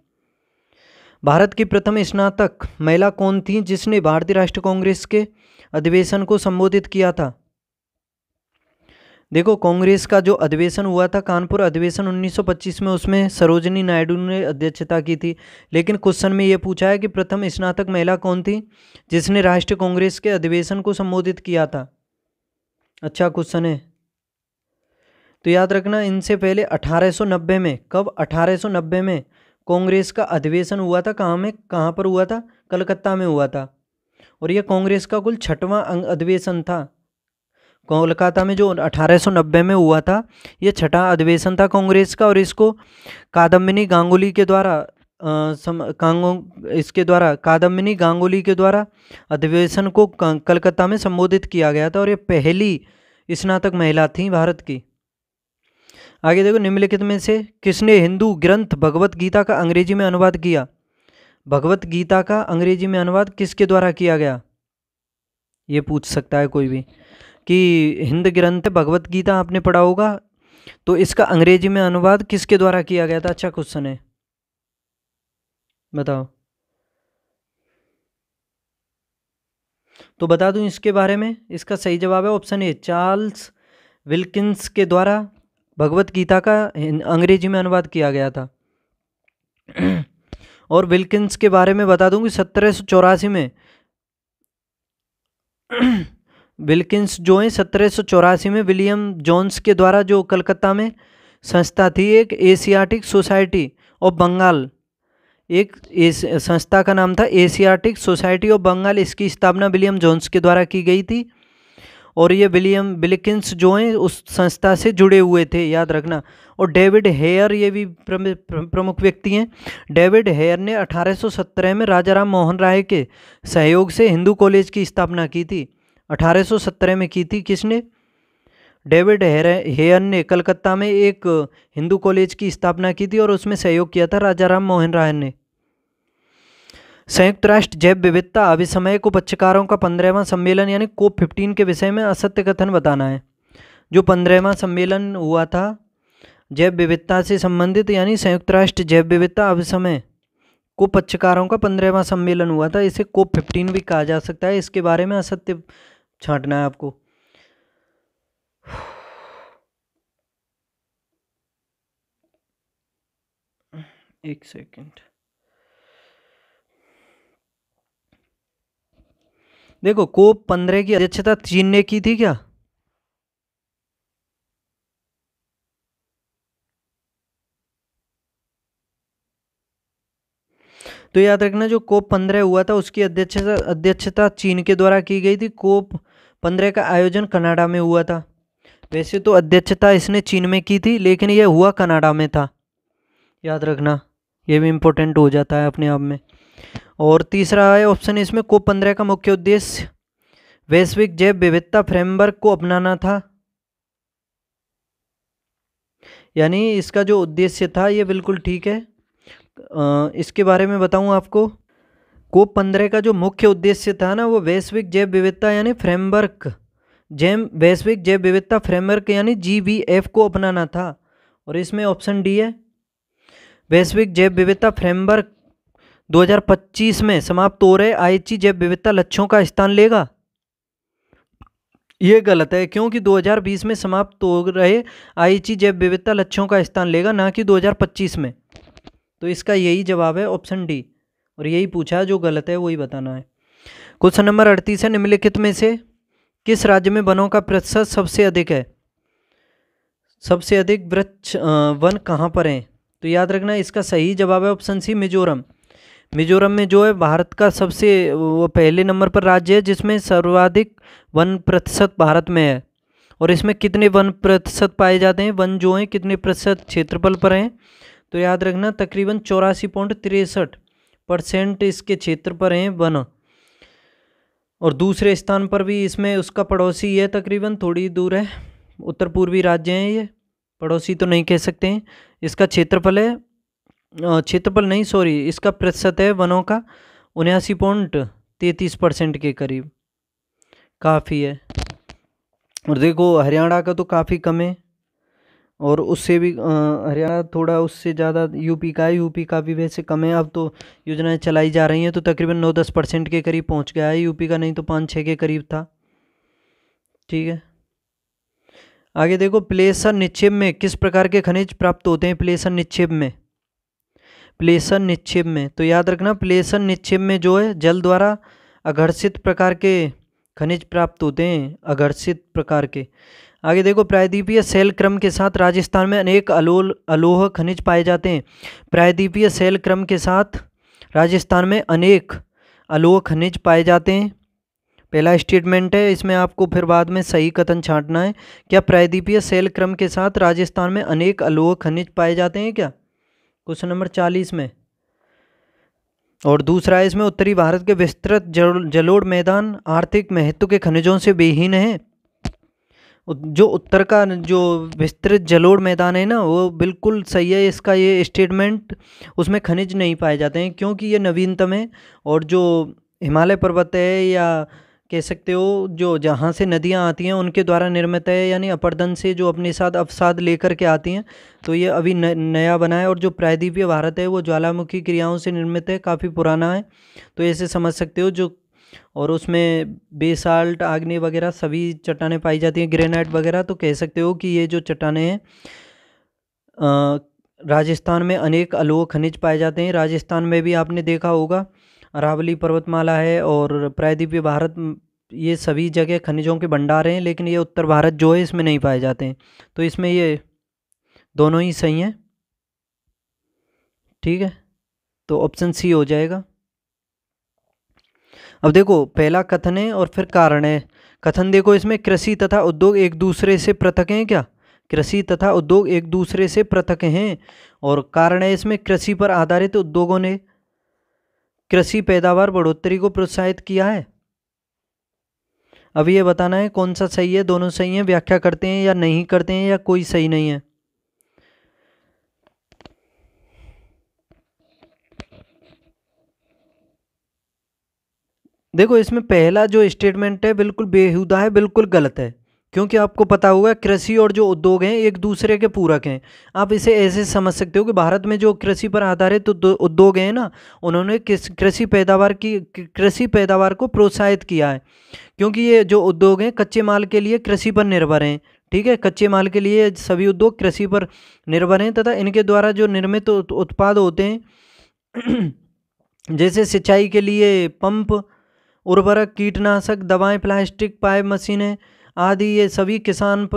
A: भारत की प्रथम स्नातक महिला कौन थी जिसने भारतीय राष्ट्रीय कांग्रेस के अधिवेशन को संबोधित किया था देखो कांग्रेस का जो अधिवेशन हुआ था कानपुर अधिवेशन 1925 में उसमें सरोजनी नायडू ने अध्यक्षता की थी लेकिन क्वेश्चन में ये पूछा है कि प्रथम स्नातक महिला कौन थी जिसने राष्ट्रीय कांग्रेस के अधिवेशन को संबोधित किया था अच्छा क्वेश्चन है तो याद रखना इनसे पहले 1890 में कब 1890 में कांग्रेस का अधिवेशन हुआ था कहाँ में कहाँ पर हुआ था कलकत्ता में हुआ था और यह कांग्रेस का कुल छठवां अं-, अधिवेशन था कोलकाता में जो 1890 में हुआ था यह छठा अधिवेशन था कांग्रेस का और इसको कादम्बिनी गांगुली के द्वारा कांगो इसके द्वारा कादम्बिनी गांगुली के द्वारा अधिवेशन को कलकत्ता में संबोधित किया गया था और ये पहली स्नातक महिला थी भारत की आगे देखो निम्नलिखित में से किसने हिंदू ग्रंथ भगवत गीता का अंग्रेजी में अनुवाद किया भगवत गीता का अंग्रेजी में अनुवाद किसके द्वारा किया गया ये पूछ सकता है कोई भी कि हिंद ग्रंथ भगवत गीता आपने पढ़ा होगा तो इसका अंग्रेजी में अनुवाद किसके द्वारा किया गया था अच्छा क्वेश्चन है बताओ तो बता दूं इसके बारे में इसका सही जवाब है ऑप्शन ए चार्ल्स विल्किंस के द्वारा भगवत गीता का अंग्रेजी में अनुवाद किया गया था और विल्किंस के बारे में बता दूं कि सत्रह सौ चौरासी में विल्किंस जो हैं सत्रह सौ चौरासी में विलियम जॉन्स के द्वारा जो कलकत्ता में संस्था थी एक एशियाटिक सोसाइटी ऑफ बंगाल एक संस्था का नाम था एशियाटिक सोसाइटी ऑफ बंगाल इसकी स्थापना विलियम जोन्स के द्वारा की गई थी और ये विलियम विलिकिंस जो हैं उस संस्था से जुड़े हुए थे याद रखना और डेविड हेयर ये भी प्रमुख व्यक्ति हैं डेविड हेयर ने 1817 में राजा राम मोहन राय के सहयोग से हिंदू कॉलेज की स्थापना की थी 1817 में की थी किसने डेविड हेयर ने कलकत्ता में एक हिंदू कॉलेज की स्थापना की थी और उसमें सहयोग किया था राजा राम मोहन राय ने संयुक्त राष्ट्र जैव विविधता अभिसमय को पत्रकारों का पंद्रहवां सम्मेलन यानी कोप फिफ्टीन के विषय में असत्य कथन बताना है जो पंद्रहवां सम्मेलन हुआ था जैव विविधता से संबंधित यानी संयुक्त राष्ट्र जैव विविधता अभिसमय को पत्रकारों का पंद्रहवां सम्मेलन हुआ था इसे कोप फिफ्टीन भी कहा जा सकता है इसके बारे में असत्य छाटना है आपको एक सेकेंड देखो कोप पंद्रह की अध्यक्षता चीन ने की थी क्या तो याद रखना जो कोप पंद्रह हुआ था उसकी अध्यक्षता अध्यक्षता चीन के द्वारा की गई थी कोप पंद्रह का आयोजन कनाडा में हुआ था वैसे तो अध्यक्षता इसने चीन में की थी लेकिन यह हुआ कनाडा में था याद रखना यह भी इम्पोर्टेंट हो जाता है अपने आप में और तीसरा है ऑप्शन इसमें कोप पंद्रह का मुख्य उद्देश्य वैश्विक जैव विविधता फ्रेमवर्क को अपनाना था यानी इसका जो उद्देश्य था ये बिल्कुल ठीक है आ, इसके बारे में बताऊं आपको कोप पंद्रह का जो मुख्य उद्देश्य था ना वो वैश्विक जैव विविधता यानी फ्रेमवर्क जैम वैश्विक जैव विविधता फ्रेमवर्क यानी जी को अपनाना था और इसमें ऑप्शन डी है वैश्विक जैव विविधता फ्रेमवर्क 2025 में समाप्त हो रहे आईएचसी जैव विविधता लक्ष्यों का स्थान लेगा ये गलत है क्योंकि 2020 में समाप्त हो रहे आईएचसी जैव विविधता लक्ष्यों का स्थान लेगा ना कि 2025 में तो इसका यही जवाब है ऑप्शन डी और यही पूछा जो गलत है वही बताना है क्वेश्चन नंबर अड़तीस है निम्नलिखित में से किस राज्य में वनों का प्रतिशत सबसे अधिक है सबसे अधिक वृक्ष वन कहाँ पर हैं तो याद रखना इसका सही जवाब है ऑप्शन सी मिजोरम मिजोरम में जो है भारत का सबसे वो पहले नंबर पर राज्य है जिसमें सर्वाधिक वन प्रतिशत भारत में है और इसमें कितने वन प्रतिशत पाए जाते हैं वन जो हैं कितने प्रतिशत क्षेत्रफल पर हैं तो याद रखना तकरीबन चौरासी पॉइंट तिरसठ परसेंट इसके क्षेत्र पर हैं वन और दूसरे स्थान पर भी इसमें उसका पड़ोसी है तकरीबन थोड़ी दूर है उत्तर पूर्वी राज्य हैं ये पड़ोसी तो नहीं कह सकते हैं इसका क्षेत्रफल है क्षेत्रफल नहीं सॉरी इसका प्रतिशत है वनों का उन्यासी पॉइंट तैंतीस परसेंट के करीब काफ़ी है और देखो हरियाणा का तो काफ़ी कम है और उससे भी हरियाणा थोड़ा उससे ज़्यादा यूपी का है यूपी का भी वैसे कम है अब तो योजनाएं चलाई जा रही हैं तो तकरीबन नौ दस परसेंट के करीब पहुंच गया है यूपी का नहीं तो पाँच छः के करीब था ठीक है आगे देखो प्लेसर निक्षेप में किस प्रकार के खनिज प्राप्त होते हैं प्लेसर निक्षेप में प्लेसन निक्षेप में तो याद रखना प्लेसन निक्षेप में जो है जल द्वारा अघर्षित प्रकार के खनिज प्राप्त होते हैं अघर्षित प्रकार के आगे देखो प्रायद्वीपीय सेल क्रम के साथ राजस्थान में अनेक अलोल अलोह खनिज पाए जाते हैं प्रायद्वीपीय सेल क्रम के साथ राजस्थान में अनेक अलोह खनिज पाए जाते हैं पहला स्टेटमेंट है इसमें आपको फिर बाद में सही कथन छांटना है क्या प्रायद्वीपीय सेल क्रम के साथ राजस्थान में अनेक अलोह खनिज पाए जाते हैं क्या क्वेश्चन नंबर चालीस में और दूसरा इसमें उत्तरी भारत के विस्तृत जलोढ़ मैदान आर्थिक महत्व के खनिजों से बेहीन है जो उत्तर का जो विस्तृत जलोढ़ मैदान है ना वो बिल्कुल सही है इसका ये स्टेटमेंट उसमें खनिज नहीं पाए जाते हैं क्योंकि ये नवीनतम है और जो हिमालय पर्वत है या कह सकते हो जो जहाँ से नदियाँ आती हैं उनके द्वारा निर्मित है यानी अपर्दन से जो अपने साथ अवसाद लेकर के आती हैं तो ये अभी न, नया बना है और जो प्रायद्वीपीय भारत है वो ज्वालामुखी क्रियाओं से निर्मित है काफ़ी पुराना है तो ऐसे समझ सकते हो जो और उसमें बेसाल्ट आग्ने वगैरह सभी चट्टाने पाई जाती हैं ग्रेनाइट वगैरह तो कह सकते हो कि ये जो चट्टाने हैं राजस्थान में अनेक अलोह खनिज पाए जाते हैं राजस्थान में भी आपने देखा होगा अरावली पर्वतमाला है और प्रायद्वीपीय भारत ये सभी जगह खनिजों के भंडार हैं लेकिन ये उत्तर भारत जो है इसमें नहीं पाए जाते हैं तो इसमें ये दोनों ही सही हैं ठीक है तो ऑप्शन सी हो जाएगा अब देखो पहला कथन है और फिर कारण है कथन देखो इसमें कृषि तथा उद्योग एक दूसरे से पृथक हैं क्या कृषि तथा उद्योग एक दूसरे से पृथक हैं और कारण है इसमें कृषि पर आधारित उद्योगों ने कृषि पैदावार बढ़ोतरी को प्रोत्साहित किया है अभी ये बताना है कौन सा सही है दोनों सही हैं व्याख्या करते हैं या नहीं करते हैं या कोई सही नहीं है देखो इसमें पहला जो स्टेटमेंट है बिल्कुल बेहुदा है बिल्कुल गलत है क्योंकि आपको पता होगा कृषि और जो उद्योग हैं एक दूसरे के पूरक हैं आप इसे ऐसे समझ सकते हो कि भारत में जो कृषि पर आधारित तो उद्योग हैं ना उन्होंने किस कृषि पैदावार की कृषि पैदावार को प्रोत्साहित किया है क्योंकि ये जो उद्योग हैं कच्चे माल के लिए कृषि पर निर्भर हैं ठीक है कच्चे माल के लिए सभी उद्योग कृषि पर निर्भर हैं तथा इनके द्वारा जो निर्मित उत्पाद होते हैं [clears throat] जैसे सिंचाई के लिए पंप उर्वरक कीटनाशक दवाएँ प्लास्टिक पाइप मशीनें आदि ये सभी किसान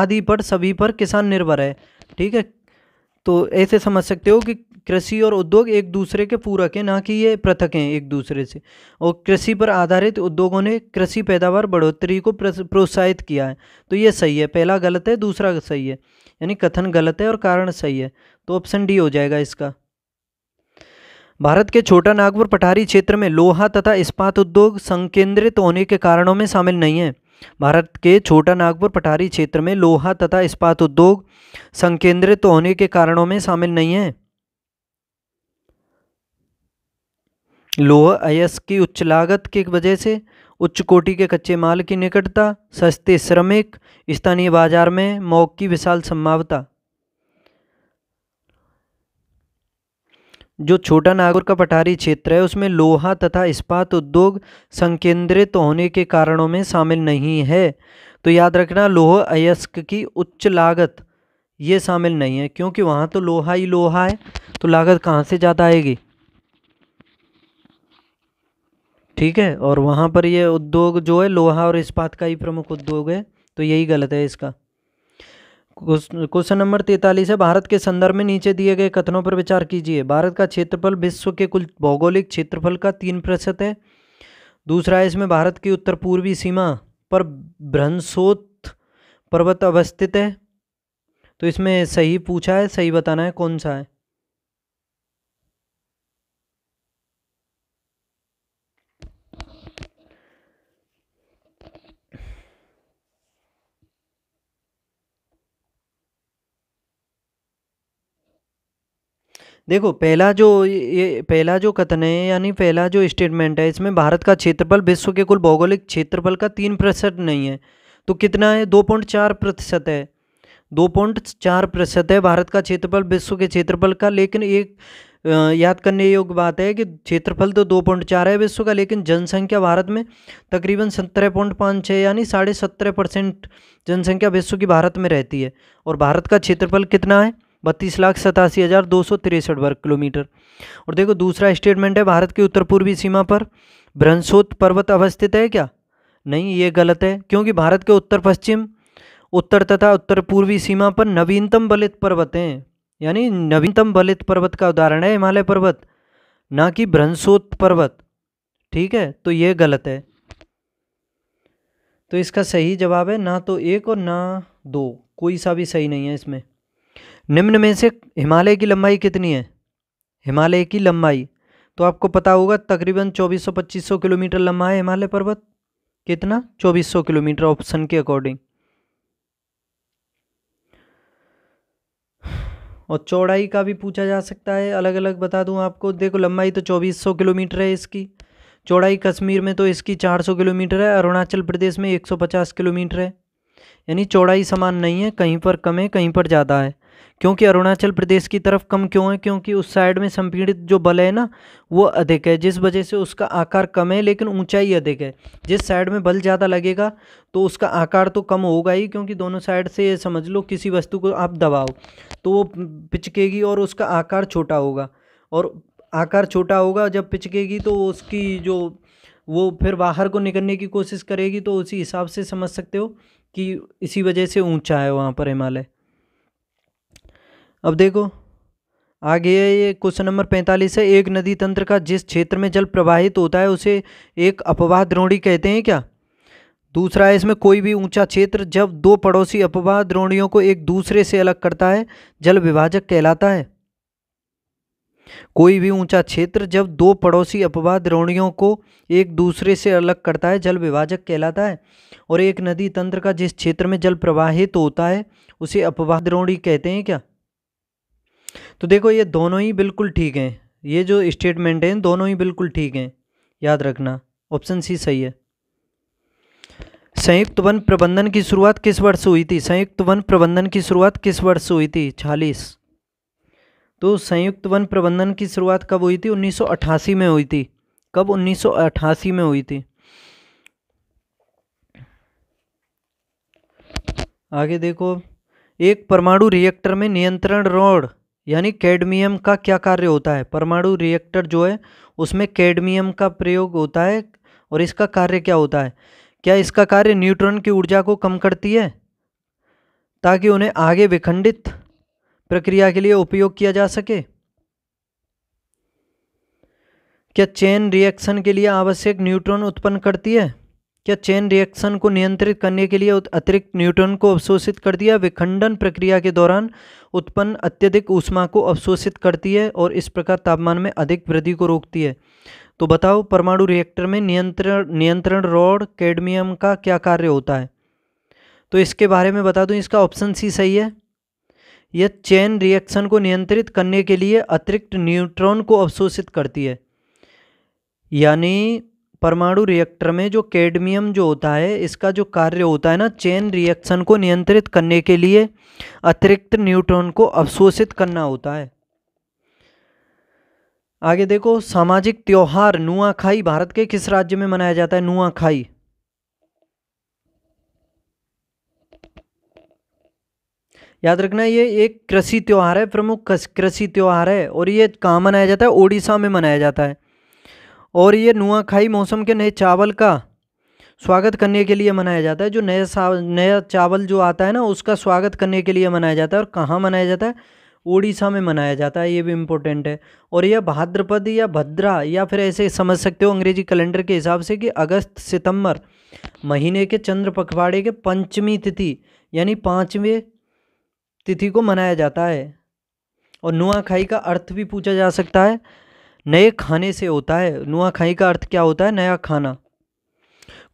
A: आदि पर सभी पर किसान निर्भर है ठीक है तो ऐसे समझ सकते हो कि कृषि और उद्योग एक दूसरे के पूरक हैं ना कि ये पृथक हैं एक दूसरे से और कृषि पर आधारित उद्योगों ने कृषि पैदावार बढ़ोतरी को प्रोत्साहित किया है तो ये सही है पहला गलत है दूसरा सही है यानी कथन गलत है और कारण सही है तो ऑप्शन डी हो जाएगा इसका भारत के छोटा नागपुर पठारी क्षेत्र में लोहा तथा इस्पात उद्योग संकेंद्रित होने के कारणों में शामिल नहीं है भारत के छोटा नागपुर पठारी क्षेत्र में लोहा तथा इस्पात उद्योग संकेंद्रित होने के कारणों में शामिल नहीं है लोहा अयस की उच्च लागत की वजह से उच्च कोटि के कच्चे माल की निकटता सस्ते श्रमिक स्थानीय बाजार में मौक की विशाल संभावता जो छोटा नागौर का पठारी क्षेत्र है उसमें लोहा तथा इस्पात उद्योग संकेंद्रित होने के कारणों में शामिल नहीं है तो याद रखना लोह अयस्क की उच्च लागत ये शामिल नहीं है क्योंकि वहाँ तो लोहा ही लोहा है तो लागत कहाँ से ज़्यादा आएगी ठीक है और वहाँ पर ये उद्योग जो है लोहा और इस्पात का ही प्रमुख उद्योग है तो यही गलत है इसका क्वेश्चन नंबर तैंतालीस है भारत के संदर्भ में नीचे दिए गए कथनों पर विचार कीजिए भारत का क्षेत्रफल विश्व के कुल भौगोलिक क्षेत्रफल का तीन प्रतिशत है दूसरा है इसमें भारत की उत्तर पूर्वी सीमा पर भ्रंसोत पर्वत अवस्थित है तो इसमें सही पूछा है सही बताना है कौन सा है देखो पहला जो ये पहला जो कथन है यानी पहला जो स्टेटमेंट है इसमें भारत का क्षेत्रफल विश्व के कुल भौगोलिक क्षेत्रफल का तीन प्रतिशत नहीं है तो कितना है दो पॉइंट चार प्रतिशत है दो पॉइंट चार प्रतिशत है भारत का क्षेत्रफल विश्व के क्षेत्रफल का लेकिन एक याद करने योग्य बात है कि क्षेत्रफल तो दो पॉइंट चार है विश्व का लेकिन जनसंख्या भारत में तकरीबन सत्रह पॉइंट पाँच छः यानी साढ़े सत्रह परसेंट जनसंख्या विश्व की भारत में रहती है और भारत का क्षेत्रफल कितना है बत्तीस लाख सतासी हज़ार दो सौ तिरसठ वर्ग किलोमीटर और देखो दूसरा स्टेटमेंट है भारत की उत्तर पूर्वी सीमा पर भ्रंसोत पर्वत अवस्थित है क्या नहीं ये गलत है क्योंकि भारत के उत्तर पश्चिम उत्तर तथा उत्तर पूर्वी सीमा पर नवीनतम बलित पर्वत हैं यानी नवीनतम बलित पर्वत का उदाहरण है हिमालय पर्वत ना कि भ्रंसोत पर्वत ठीक है तो ये गलत है तो इसका सही जवाब है ना तो एक और ना दो कोई सा भी सही नहीं है इसमें निम्न में से हिमालय की लंबाई कितनी है हिमालय की लंबाई तो आपको पता होगा तकरीबन 2400-2500 किलोमीटर लंबा है हिमालय पर्वत कितना 2400 किलोमीटर ऑप्शन के अकॉर्डिंग और चौड़ाई का भी पूछा जा सकता है अलग अलग बता दूं आपको देखो लंबाई तो 2400 किलोमीटर है इसकी चौड़ाई कश्मीर में तो इसकी 400 किलोमीटर है अरुणाचल प्रदेश में 150 किलोमीटर है यानी चौड़ाई समान नहीं है कहीं पर कम है कहीं पर ज़्यादा है क्योंकि अरुणाचल प्रदेश की तरफ कम क्यों है क्योंकि उस साइड में संपीड़ित जो बल है ना वो अधिक है जिस वजह से उसका आकार कम है लेकिन ऊंचाई अधिक है जिस साइड में बल ज़्यादा लगेगा तो उसका आकार तो कम होगा ही क्योंकि दोनों साइड से ये समझ लो किसी वस्तु को आप दबाओ तो वो पिचकेगी और उसका आकार छोटा होगा और आकार छोटा होगा जब पिचकेगी तो उसकी जो वो फिर बाहर को निकलने की कोशिश करेगी तो उसी हिसाब से समझ सकते हो कि इसी वजह से ऊंचा है वहाँ पर हिमालय अब देखो आगे ये क्वेश्चन नंबर पैंतालीस है एक नदी तंत्र का जिस क्षेत्र में जल प्रवाहित होता है उसे एक अपवाह द्रोणी कहते हैं क्या दूसरा है इसमें कोई भी ऊंचा क्षेत्र जब दो पड़ोसी अपवाह द्रोणियों को एक दूसरे से अलग करता है जल विभाजक कहलाता है कोई भी ऊंचा क्षेत्र जब दो पड़ोसी अपवाह द्रोणियों को एक दूसरे से अलग करता है जल विभाजक कहलाता है और एक नदी तंत्र का जिस क्षेत्र में जल प्रवाहित होता है उसे अपवाह द्रोणी कहते हैं क्या तो देखो ये दोनों ही बिल्कुल ठीक हैं ये जो स्टेटमेंट हैं दोनों ही बिल्कुल ठीक हैं याद रखना ऑप्शन सी सही है संयुक्त वन प्रबंधन की शुरुआत किस वर्ष हुई थी संयुक्त वन प्रबंधन की शुरुआत किस वर्ष हुई थी छालीस तो संयुक्त वन प्रबंधन की शुरुआत कब हुई थी उन्नीस में हुई थी कब उन्नीस में हुई थी आगे देखो एक परमाणु रिएक्टर में नियंत्रण रोड यानी कैडमियम का क्या कार्य होता है परमाणु रिएक्टर जो है उसमें कैडमियम का प्रयोग होता है और इसका कार्य क्या होता है क्या इसका कार्य न्यूट्रॉन की ऊर्जा को कम करती है ताकि उन्हें आगे विखंडित प्रक्रिया के लिए उपयोग किया जा सके क्या चेन रिएक्शन के लिए आवश्यक न्यूट्रॉन उत्पन्न करती है क्या चेन रिएक्शन को नियंत्रित करने के लिए अतिरिक्त न्यूट्रॉन को अवशोषित कर दिया विखंडन प्रक्रिया के दौरान उत्पन्न अत्यधिक ऊष्मा को अवशोषित करती है और इस प्रकार तापमान में अधिक वृद्धि को रोकती है तो बताओ परमाणु रिएक्टर में नियंत्रण नियंत्रण रॉड कैडमियम का क्या कार्य होता है तो इसके बारे में बता दूँ इसका ऑप्शन सी सही है यह चेन रिएक्शन को नियंत्रित करने के लिए अतिरिक्त न्यूट्रॉन को अवशोषित करती है यानी परमाणु रिएक्टर में जो कैडमियम जो होता है इसका जो कार्य होता है ना चेन रिएक्शन को नियंत्रित करने के लिए अतिरिक्त न्यूट्रॉन को अवशोषित करना होता है आगे देखो सामाजिक त्यौहार नुआखाई भारत के किस राज्य में मनाया जाता है नुआखाई याद रखना ये एक कृषि त्यौहार है प्रमुख कृषि त्यौहार है और ये कहाँ मनाया जाता है ओडिशा में मनाया जाता है और ये नुआखाई मौसम के नए चावल का स्वागत करने के लिए मनाया जाता है जो नया नया चावल जो आता है ना उसका स्वागत करने के लिए मनाया जाता है और कहाँ मनाया जाता है उड़ीसा में मनाया जाता है ये भी इम्पोर्टेंट है और यह भाद्रपद या भद्रा या फिर ऐसे समझ सकते हो अंग्रेजी कैलेंडर के हिसाब से कि अगस्त सितंबर महीने के चंद्र पखवाड़े के पंचमी तिथि यानी पाँचवें तिथि को मनाया जाता है और नुआखाई का अर्थ भी पूछा जा सकता है नए खाने से होता है नुआखाई का अर्थ क्या होता है नया खाना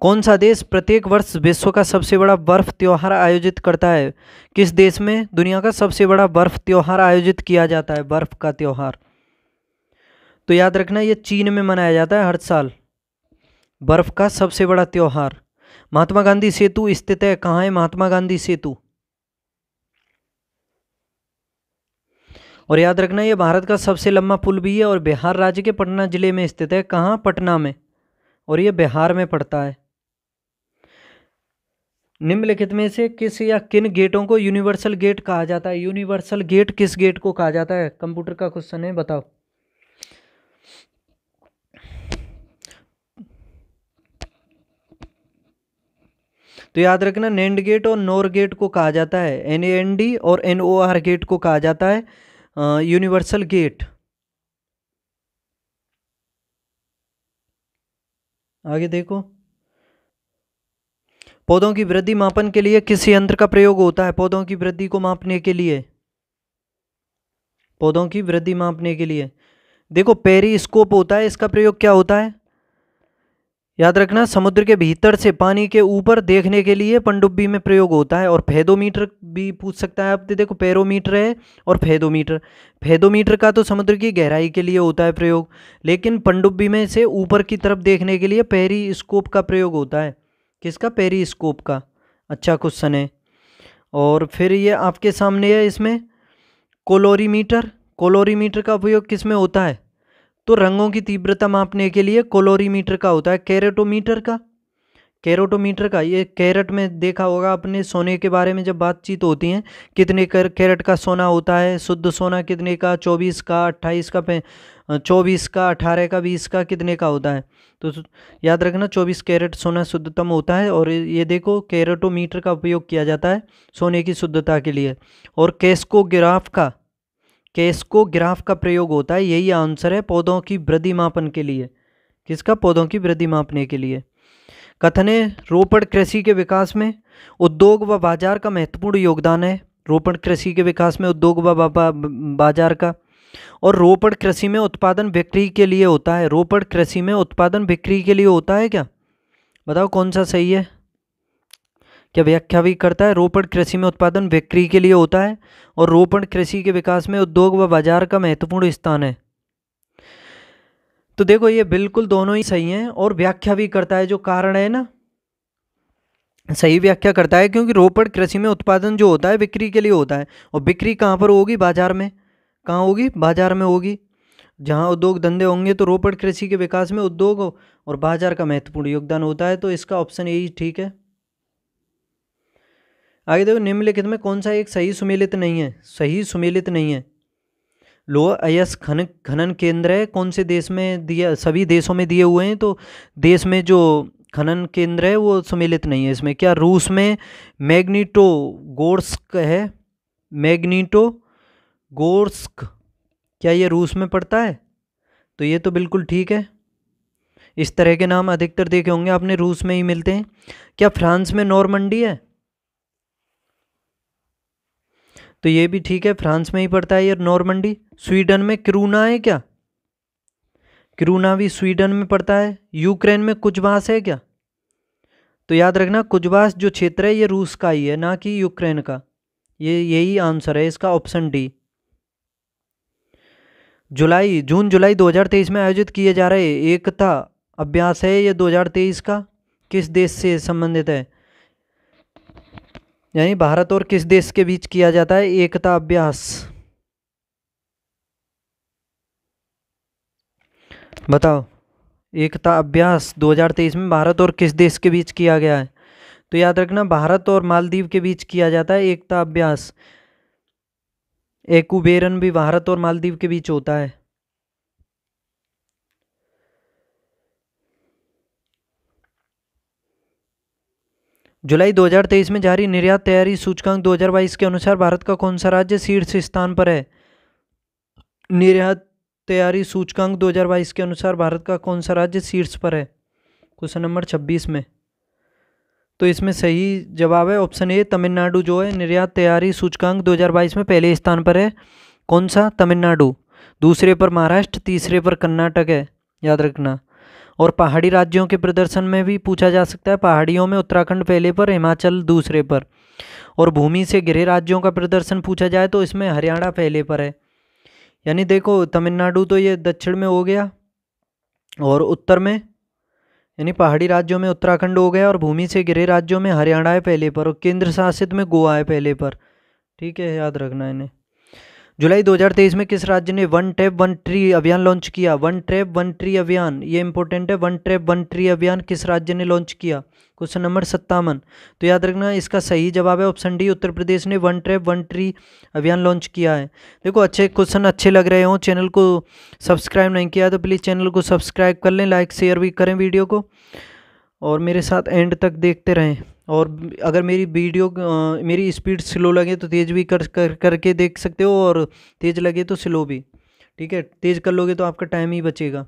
A: कौन सा देश प्रत्येक वर्ष विश्व का सबसे बड़ा बर्फ त्यौहार आयोजित करता है किस देश में दुनिया का सबसे बड़ा बर्फ त्यौहार आयोजित किया जाता है बर्फ का त्यौहार तो याद रखना यह चीन में मनाया जाता है हर साल बर्फ का सबसे बड़ा त्यौहार महात्मा गांधी सेतु स्थित है कहाँ है महात्मा गांधी सेतु और याद रखना ये भारत का सबसे लंबा पुल भी है और बिहार राज्य के पटना ज़िले में स्थित है कहाँ पटना में और ये बिहार में पड़ता है निम्नलिखित में से किस या किन गेटों को यूनिवर्सल गेट कहा जाता है यूनिवर्सल गेट किस गेट को कहा जाता है कंप्यूटर का क्वेश्चन है बताओ तो याद रखना नेंड गेट और नोर गेट को कहा जाता है एन ए एन डी और एन ओ आर गेट को कहा जाता है यूनिवर्सल गेट आगे देखो पौधों की वृद्धि मापन के लिए किस यंत्र का प्रयोग होता है पौधों की वृद्धि को मापने के लिए पौधों की वृद्धि मापने के लिए देखो पेरीस्कोप होता है इसका प्रयोग क्या होता है याद रखना समुद्र के भीतर से पानी के ऊपर देखने के लिए पनडुब्बी में प्रयोग होता है और फेदोमीटर भी पूछ सकता है आप देखो पेरोमीटर है और फेदोमीटर फेदोमीटर का तो समुद्र की गहराई के लिए होता है प्रयोग लेकिन पनडुब्बी में से ऊपर की तरफ देखने के लिए पेरीस्कोप का प्रयोग होता है किसका पेरीस्कोप का अच्छा क्वेश्चन है और फिर ये आपके सामने है इसमें कोलोरीमीटर कोलोरीमीटर का उपयोग किस में होता है तो रंगों की तीव्रता मापने के लिए कोलोरीमीटर का होता है कैरेटोमीटर का कैरेटोमीटर का ये कैरेट में देखा होगा अपने सोने के बारे में जब बातचीत होती है कितने कर कैरेट का सोना होता है शुद्ध सोना कितने का चौबीस का अट्ठाईस का पे चौबीस का अठारह का बीस का कितने का होता है तो याद रखना चौबीस कैरेट सोना शुद्धतम होता है और ये देखो कैरेटोमीटर का उपयोग किया जाता है सोने की शुद्धता के लिए और कैस्कोग्राफ का केस्को ग्राफ का प्रयोग होता है यही आंसर है पौधों की वृद्धि मापन के लिए किसका पौधों की वृद्धि मापने के लिए कथने रोपण कृषि के विकास में उद्योग व बाजार का महत्वपूर्ण योगदान है रोपण कृषि के विकास में उद्योग व बाजार का और रोपण कृषि में उत्पादन बिक्री के लिए होता है रोपण कृषि में उत्पादन बिक्री के लिए होता है क्या बताओ कौन सा सही है क्या व्याख्या भी करता है रोपण कृषि में उत्पादन बिक्री के लिए होता है और रोपण कृषि के विकास में उद्योग व बाजार का महत्वपूर्ण स्थान है तो देखो ये बिल्कुल दोनों ही सही हैं और व्याख्या भी करता है जो कारण है ना सही व्याख्या करता है क्योंकि रोपण कृषि में उत्पादन जो होता है बिक्री के लिए होता है और बिक्री कहाँ पर होगी बाजार में कहाँ होगी बाजार में होगी जहाँ उद्योग धंधे होंगे तो रोपण कृषि के विकास में उद्योग और बाजार का महत्वपूर्ण योगदान होता है तो इसका ऑप्शन यही ठीक है आगे देखो निम्नलिखित में कौन सा एक सही सुमेलित नहीं है सही सुमेलित नहीं है लोह अयस खन खनन केंद्र है कौन से देश में दिया सभी देशों में दिए हुए हैं तो देश में जो खनन केंद्र है वो सुमेलित नहीं है इसमें क्या रूस में मैग्नीटो गोर्स्क है मैग्नीटो गोर्स्क क्या ये रूस में पड़ता है तो ये तो बिल्कुल ठीक है इस तरह के नाम अधिकतर देखे होंगे आपने रूस में ही मिलते हैं क्या फ्रांस में नॉर्मंडी है तो ये भी ठीक है फ्रांस में ही पड़ता है यार नॉर्मंडी स्वीडन में क्रूना है क्या क्रूना भी स्वीडन में पड़ता है यूक्रेन में कुजबास है क्या तो याद रखना कुजबास जो क्षेत्र है ये रूस का ही है ना कि यूक्रेन का ये यही आंसर है इसका ऑप्शन डी जुलाई जून जुलाई 2023 में आयोजित किए जा रहे एकता अभ्यास है ये 2023 का किस देश से संबंधित है यानी भारत और किस देश के बीच किया जाता है एकता अभ्यास बताओ एकता अभ्यास 2023 में भारत और किस देश के बीच किया गया है तो याद रखना भारत और मालदीव के बीच किया जाता है एकता अभ्यास एकुबेरन भी भारत और मालदीव के बीच होता है जुलाई 2023 में जारी निर्यात तैयारी सूचकांक 2022 के अनुसार भारत का कौन सा राज्य शीर्ष स्थान पर है निर्यात तैयारी सूचकांक 2022 के अनुसार भारत का कौन सा राज्य शीर्ष पर है क्वेश्चन नंबर 26 में तो इसमें सही जवाब है ऑप्शन ए तमिलनाडु जो है निर्यात तैयारी सूचकांक 2022 में पहले स्थान पर है कौन सा तमिलनाडु दूसरे पर महाराष्ट्र तीसरे पर कर्नाटक है याद रखना और पहाड़ी राज्यों के प्रदर्शन में भी पूछा जा सकता है पहाड़ियों में उत्तराखंड पहले पर हिमाचल दूसरे पर और भूमि से गिरे राज्यों का प्रदर्शन पूछा जाए तो इसमें हरियाणा पहले पर है यानी देखो तमिलनाडु तो ये दक्षिण में हो गया और उत्तर में यानी पहाड़ी राज्यों में उत्तराखंड हो गया और भूमि से गिरे राज्यों में हरियाणा है पहले पर और केंद्र शासित में गोवा है पहले पर ठीक है याद रखना इन्हें जुलाई 2023 में किस राज्य ने वन ट्रैप वन ट्री अभियान लॉन्च किया वन ट्रैप वन ट्री अभियान ये इंपॉर्टेंट है वन ट्रैप वन ट्री अभियान किस राज्य ने लॉन्च किया क्वेश्चन नंबर सत्तावन तो याद रखना इसका सही जवाब है ऑप्शन डी उत्तर प्रदेश ने वन ट्रैप वन ट्री अभियान लॉन्च किया है देखो अच्छे क्वेश्चन अच्छे लग रहे हों चैनल को सब्सक्राइब नहीं किया तो प्लीज़ चैनल को सब्सक्राइब कर लें लाइक शेयर भी करें वीडियो को और मेरे साथ एंड तक देखते रहें और अगर मेरी वीडियो मेरी स्पीड स्लो लगे तो तेज़ भी कर कर करके देख सकते हो और तेज़ लगे तो स्लो भी ठीक है तेज़ कर लोगे तो आपका टाइम ही बचेगा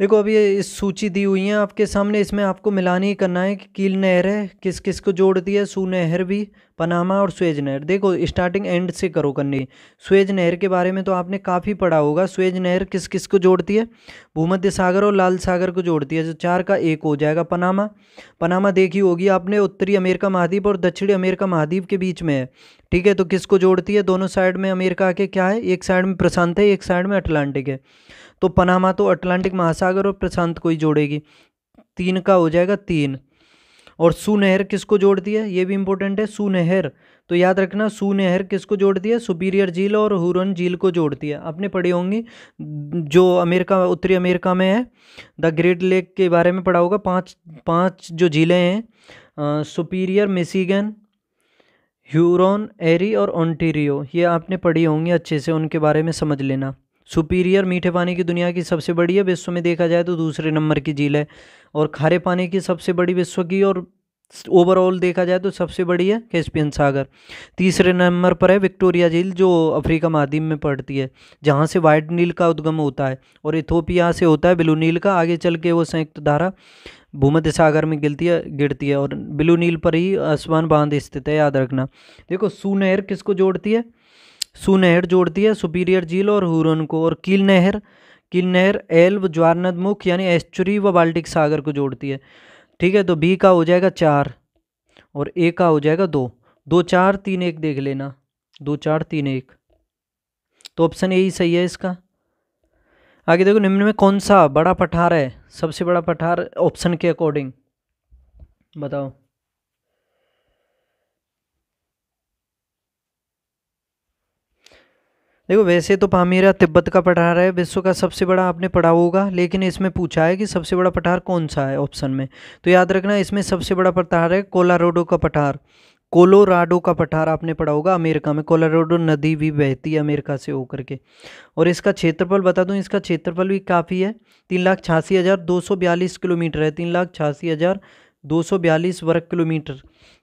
A: देखो अभी ये सूची दी हुई है आपके सामने इसमें आपको मिलान ही करना है कि कील नहर है किस किस को जोड़ती है सू नहर भी पनामा और स्वेज नहर देखो स्टार्टिंग एंड से करो करनी स्वेज नहर के बारे में तो आपने काफ़ी पढ़ा होगा स्वेज नहर किस किस को जोड़ती है भूमध्य सागर और लाल सागर को जोड़ती है जो चार का एक हो जाएगा पनामा पनामा देखी होगी आपने उत्तरी अमेरिका महाद्वीप और दक्षिणी अमेरिका महाद्वीप के बीच में है ठीक है तो किसको जोड़ती है दोनों साइड में अमेरिका के क्या है एक साइड में प्रशांत है एक साइड में अटलांटिक है तो पनामा तो अटलांटिक महासागर और प्रशांत को ही जोड़ेगी तीन का हो जाएगा तीन और सुनहर किसको जोड़ती है ये भी इंपॉर्टेंट है सुनहर नहर तो याद रखना सुनहर किसको जोड़ती है सुपीरियर झील और हुरन झील को जोड़ती है आपने पढ़ी होंगी जो अमेरिका उत्तरी अमेरिका में है द ग्रेट लेक के बारे में पढ़ा होगा पांच पांच जो झीलें हैं सुपीरियर मिशिगन ह्यूरोन एरी और ओंटेरियो ये आपने पढ़ी होंगी अच्छे से उनके बारे में समझ लेना सुपीरियर मीठे पानी की दुनिया की सबसे बड़ी है विश्व में देखा जाए तो दूसरे नंबर की झील है और खारे पानी की सबसे बड़ी विश्व की और ओवरऑल देखा जाए तो सबसे बड़ी है कैस्पियन सागर तीसरे नंबर पर है विक्टोरिया झील जो अफ्रीका महाद्वीप में पड़ती है जहाँ से वाइट नील का उद्गम होता है और इथोपिया से होता है ब्लू नील का आगे चल के वो संयुक्त धारा भूमध्य सागर में गिरती है गिरती है और ब्लू नील पर ही आसमान बांध स्थित है याद रखना देखो सुनहर किसको जोड़ती है सुनहर नहर जोड़ती है सुपीरियर झील और हुरन को और कील नहर कील नहर एल्व ज्वारनद मुख यानी एस्चुरी व बाल्टिक सागर को जोड़ती है ठीक है तो बी का हो जाएगा चार और ए का हो जाएगा दो दो चार तीन एक देख लेना दो चार तीन एक तो ऑप्शन ए ही सही है इसका आगे देखो निम्न में कौन सा बड़ा पठार है सबसे बड़ा पठार ऑप्शन के अकॉर्डिंग बताओ देखो वैसे तो पामीरा तिब्बत का पठार है विश्व का सबसे बड़ा आपने पढ़ा होगा लेकिन इसमें पूछा है कि सबसे बड़ा पठार कौन सा है ऑप्शन में तो याद रखना इसमें सबसे बड़ा पठार है कोलारोडो का पठार कोलोराडो का पठार आपने पढ़ा होगा अमेरिका में कोलोराडो नदी भी बहती है अमेरिका से होकर के और इसका क्षेत्रफल बता दूँ इसका क्षेत्रफल भी काफ़ी है तीन लाख छियासी हज़ार दो सौ बयालीस किलोमीटर है तीन लाख छियासी हज़ार दो सौ बयालीस वर्ग किलोमीटर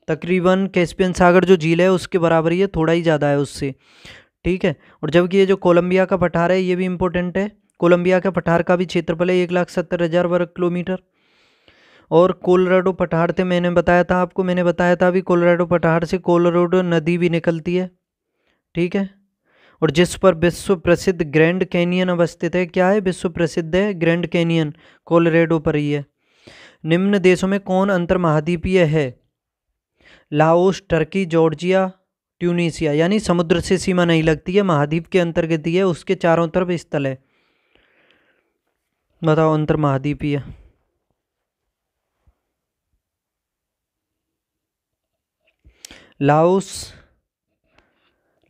A: तकरीबन कैस्पियन सागर जो झील है उसके बराबर ही है थोड़ा ही ज़्यादा है उससे ठीक है और जबकि ये जो कोलंबिया का पठार है ये भी इम्पोर्टेंट है कोलंबिया के पठार का भी क्षेत्रफल है एक लाख सत्तर हज़ार वर्ग किलोमीटर और कोलराडो पठार थे मैंने बताया था आपको मैंने बताया था अभी कोलराडो पठार से कोलराडो नदी भी निकलती है ठीक है और जिस पर विश्व प्रसिद्ध ग्रैंड कैनियन अवस्थित है क्या है विश्व प्रसिद्ध है ग्रैंड कैनियन कोलरेडो पर ही है निम्न देशों में कौन अंतर महाद्वीपीय है लाओस टर्की जॉर्जिया ट्यूनीसिया यानी समुद्र से सीमा नहीं लगती है महाद्वीप के अंतर्गत ही है उसके चारों तरफ स्थल है बताओ अंतर महाद्वीपीय लाओस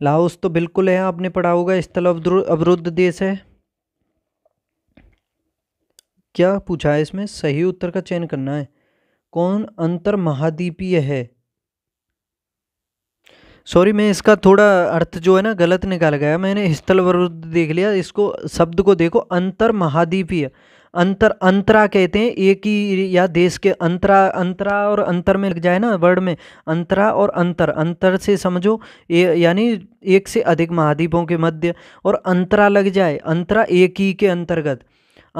A: लाओस तो बिल्कुल है आपने पढ़ा होगा स्थल अवरुद्ध देश है क्या पूछा है इसमें सही उत्तर का चयन करना है कौन अंतर महाद्वीपीय है सॉरी मैं इसका थोड़ा अर्थ जो है ना गलत निकाल गया मैंने स्थल वरुद्ध देख लिया इसको शब्द को देखो अंतर महाद्वीपीय अंतर अंतरा कहते हैं एक ही या देश के अंतरा अंतरा और अंतर में लग जाए ना वर्ड में अंतरा और अंतर अंतर से समझो यानी एक से अधिक महाद्वीपों के मध्य और अंतरा लग जाए अंतरा एक ही के अंतर्गत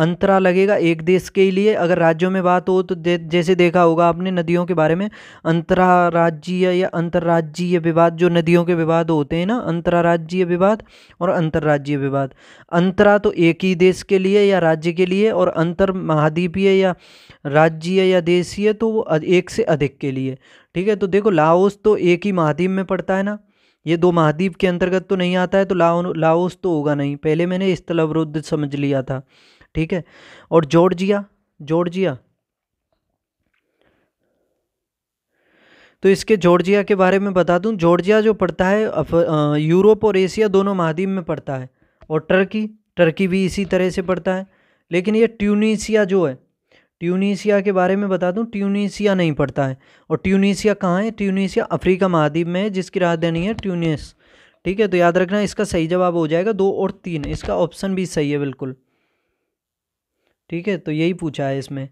A: अंतरा लगेगा एक देश के लिए अगर राज्यों में बात हो तो दे, जैसे देखा होगा आपने नदियों के बारे में अंतरा राज्यीय या अंतर्राज्यीय विवाद जो नदियों के विवाद होते हैं ना अंतर्राज्यीय विवाद और अंतर्राज्यीय विवाद अंतरा तो एक ही देश के लिए या राज्य के लिए और अंतर महाद्वीपीय या राज्यीय या देशीय तो वो एक से अधिक के लिए ठीक है तो देखो लाओस तो एक ही महाद्वीप में पड़ता है ना ये दो महाद्वीप के अंतर्गत तो नहीं आता है तो लाओ लाओस तो होगा नहीं पहले मैंने स्थल अवरुद्ध समझ लिया था ठीक है और जॉर्जिया जॉर्जिया तो इसके जॉर्जिया के बारे में बता दूं जॉर्जिया जो पड़ता है यूरोप और एशिया दोनों महाद्वीप में पड़ता है और टर्की टर्की भी इसी तरह से पड़ता है लेकिन ये ट्यूनीसिया जो है ट्यूनीसिया के बारे में बता दूं ट्यूनीसिया नहीं पड़ता है और ट्यूनीसिया कहाँ है ट्यूनीसिया अफ्रीका महाद्वीप में है जिसकी राजधानी है ट्यूनिस ठीक है तो याद रखना इसका सही जवाब हो जाएगा दो और तीन इसका ऑप्शन भी सही है बिल्कुल ठीक है तो यही पूछा है इसमें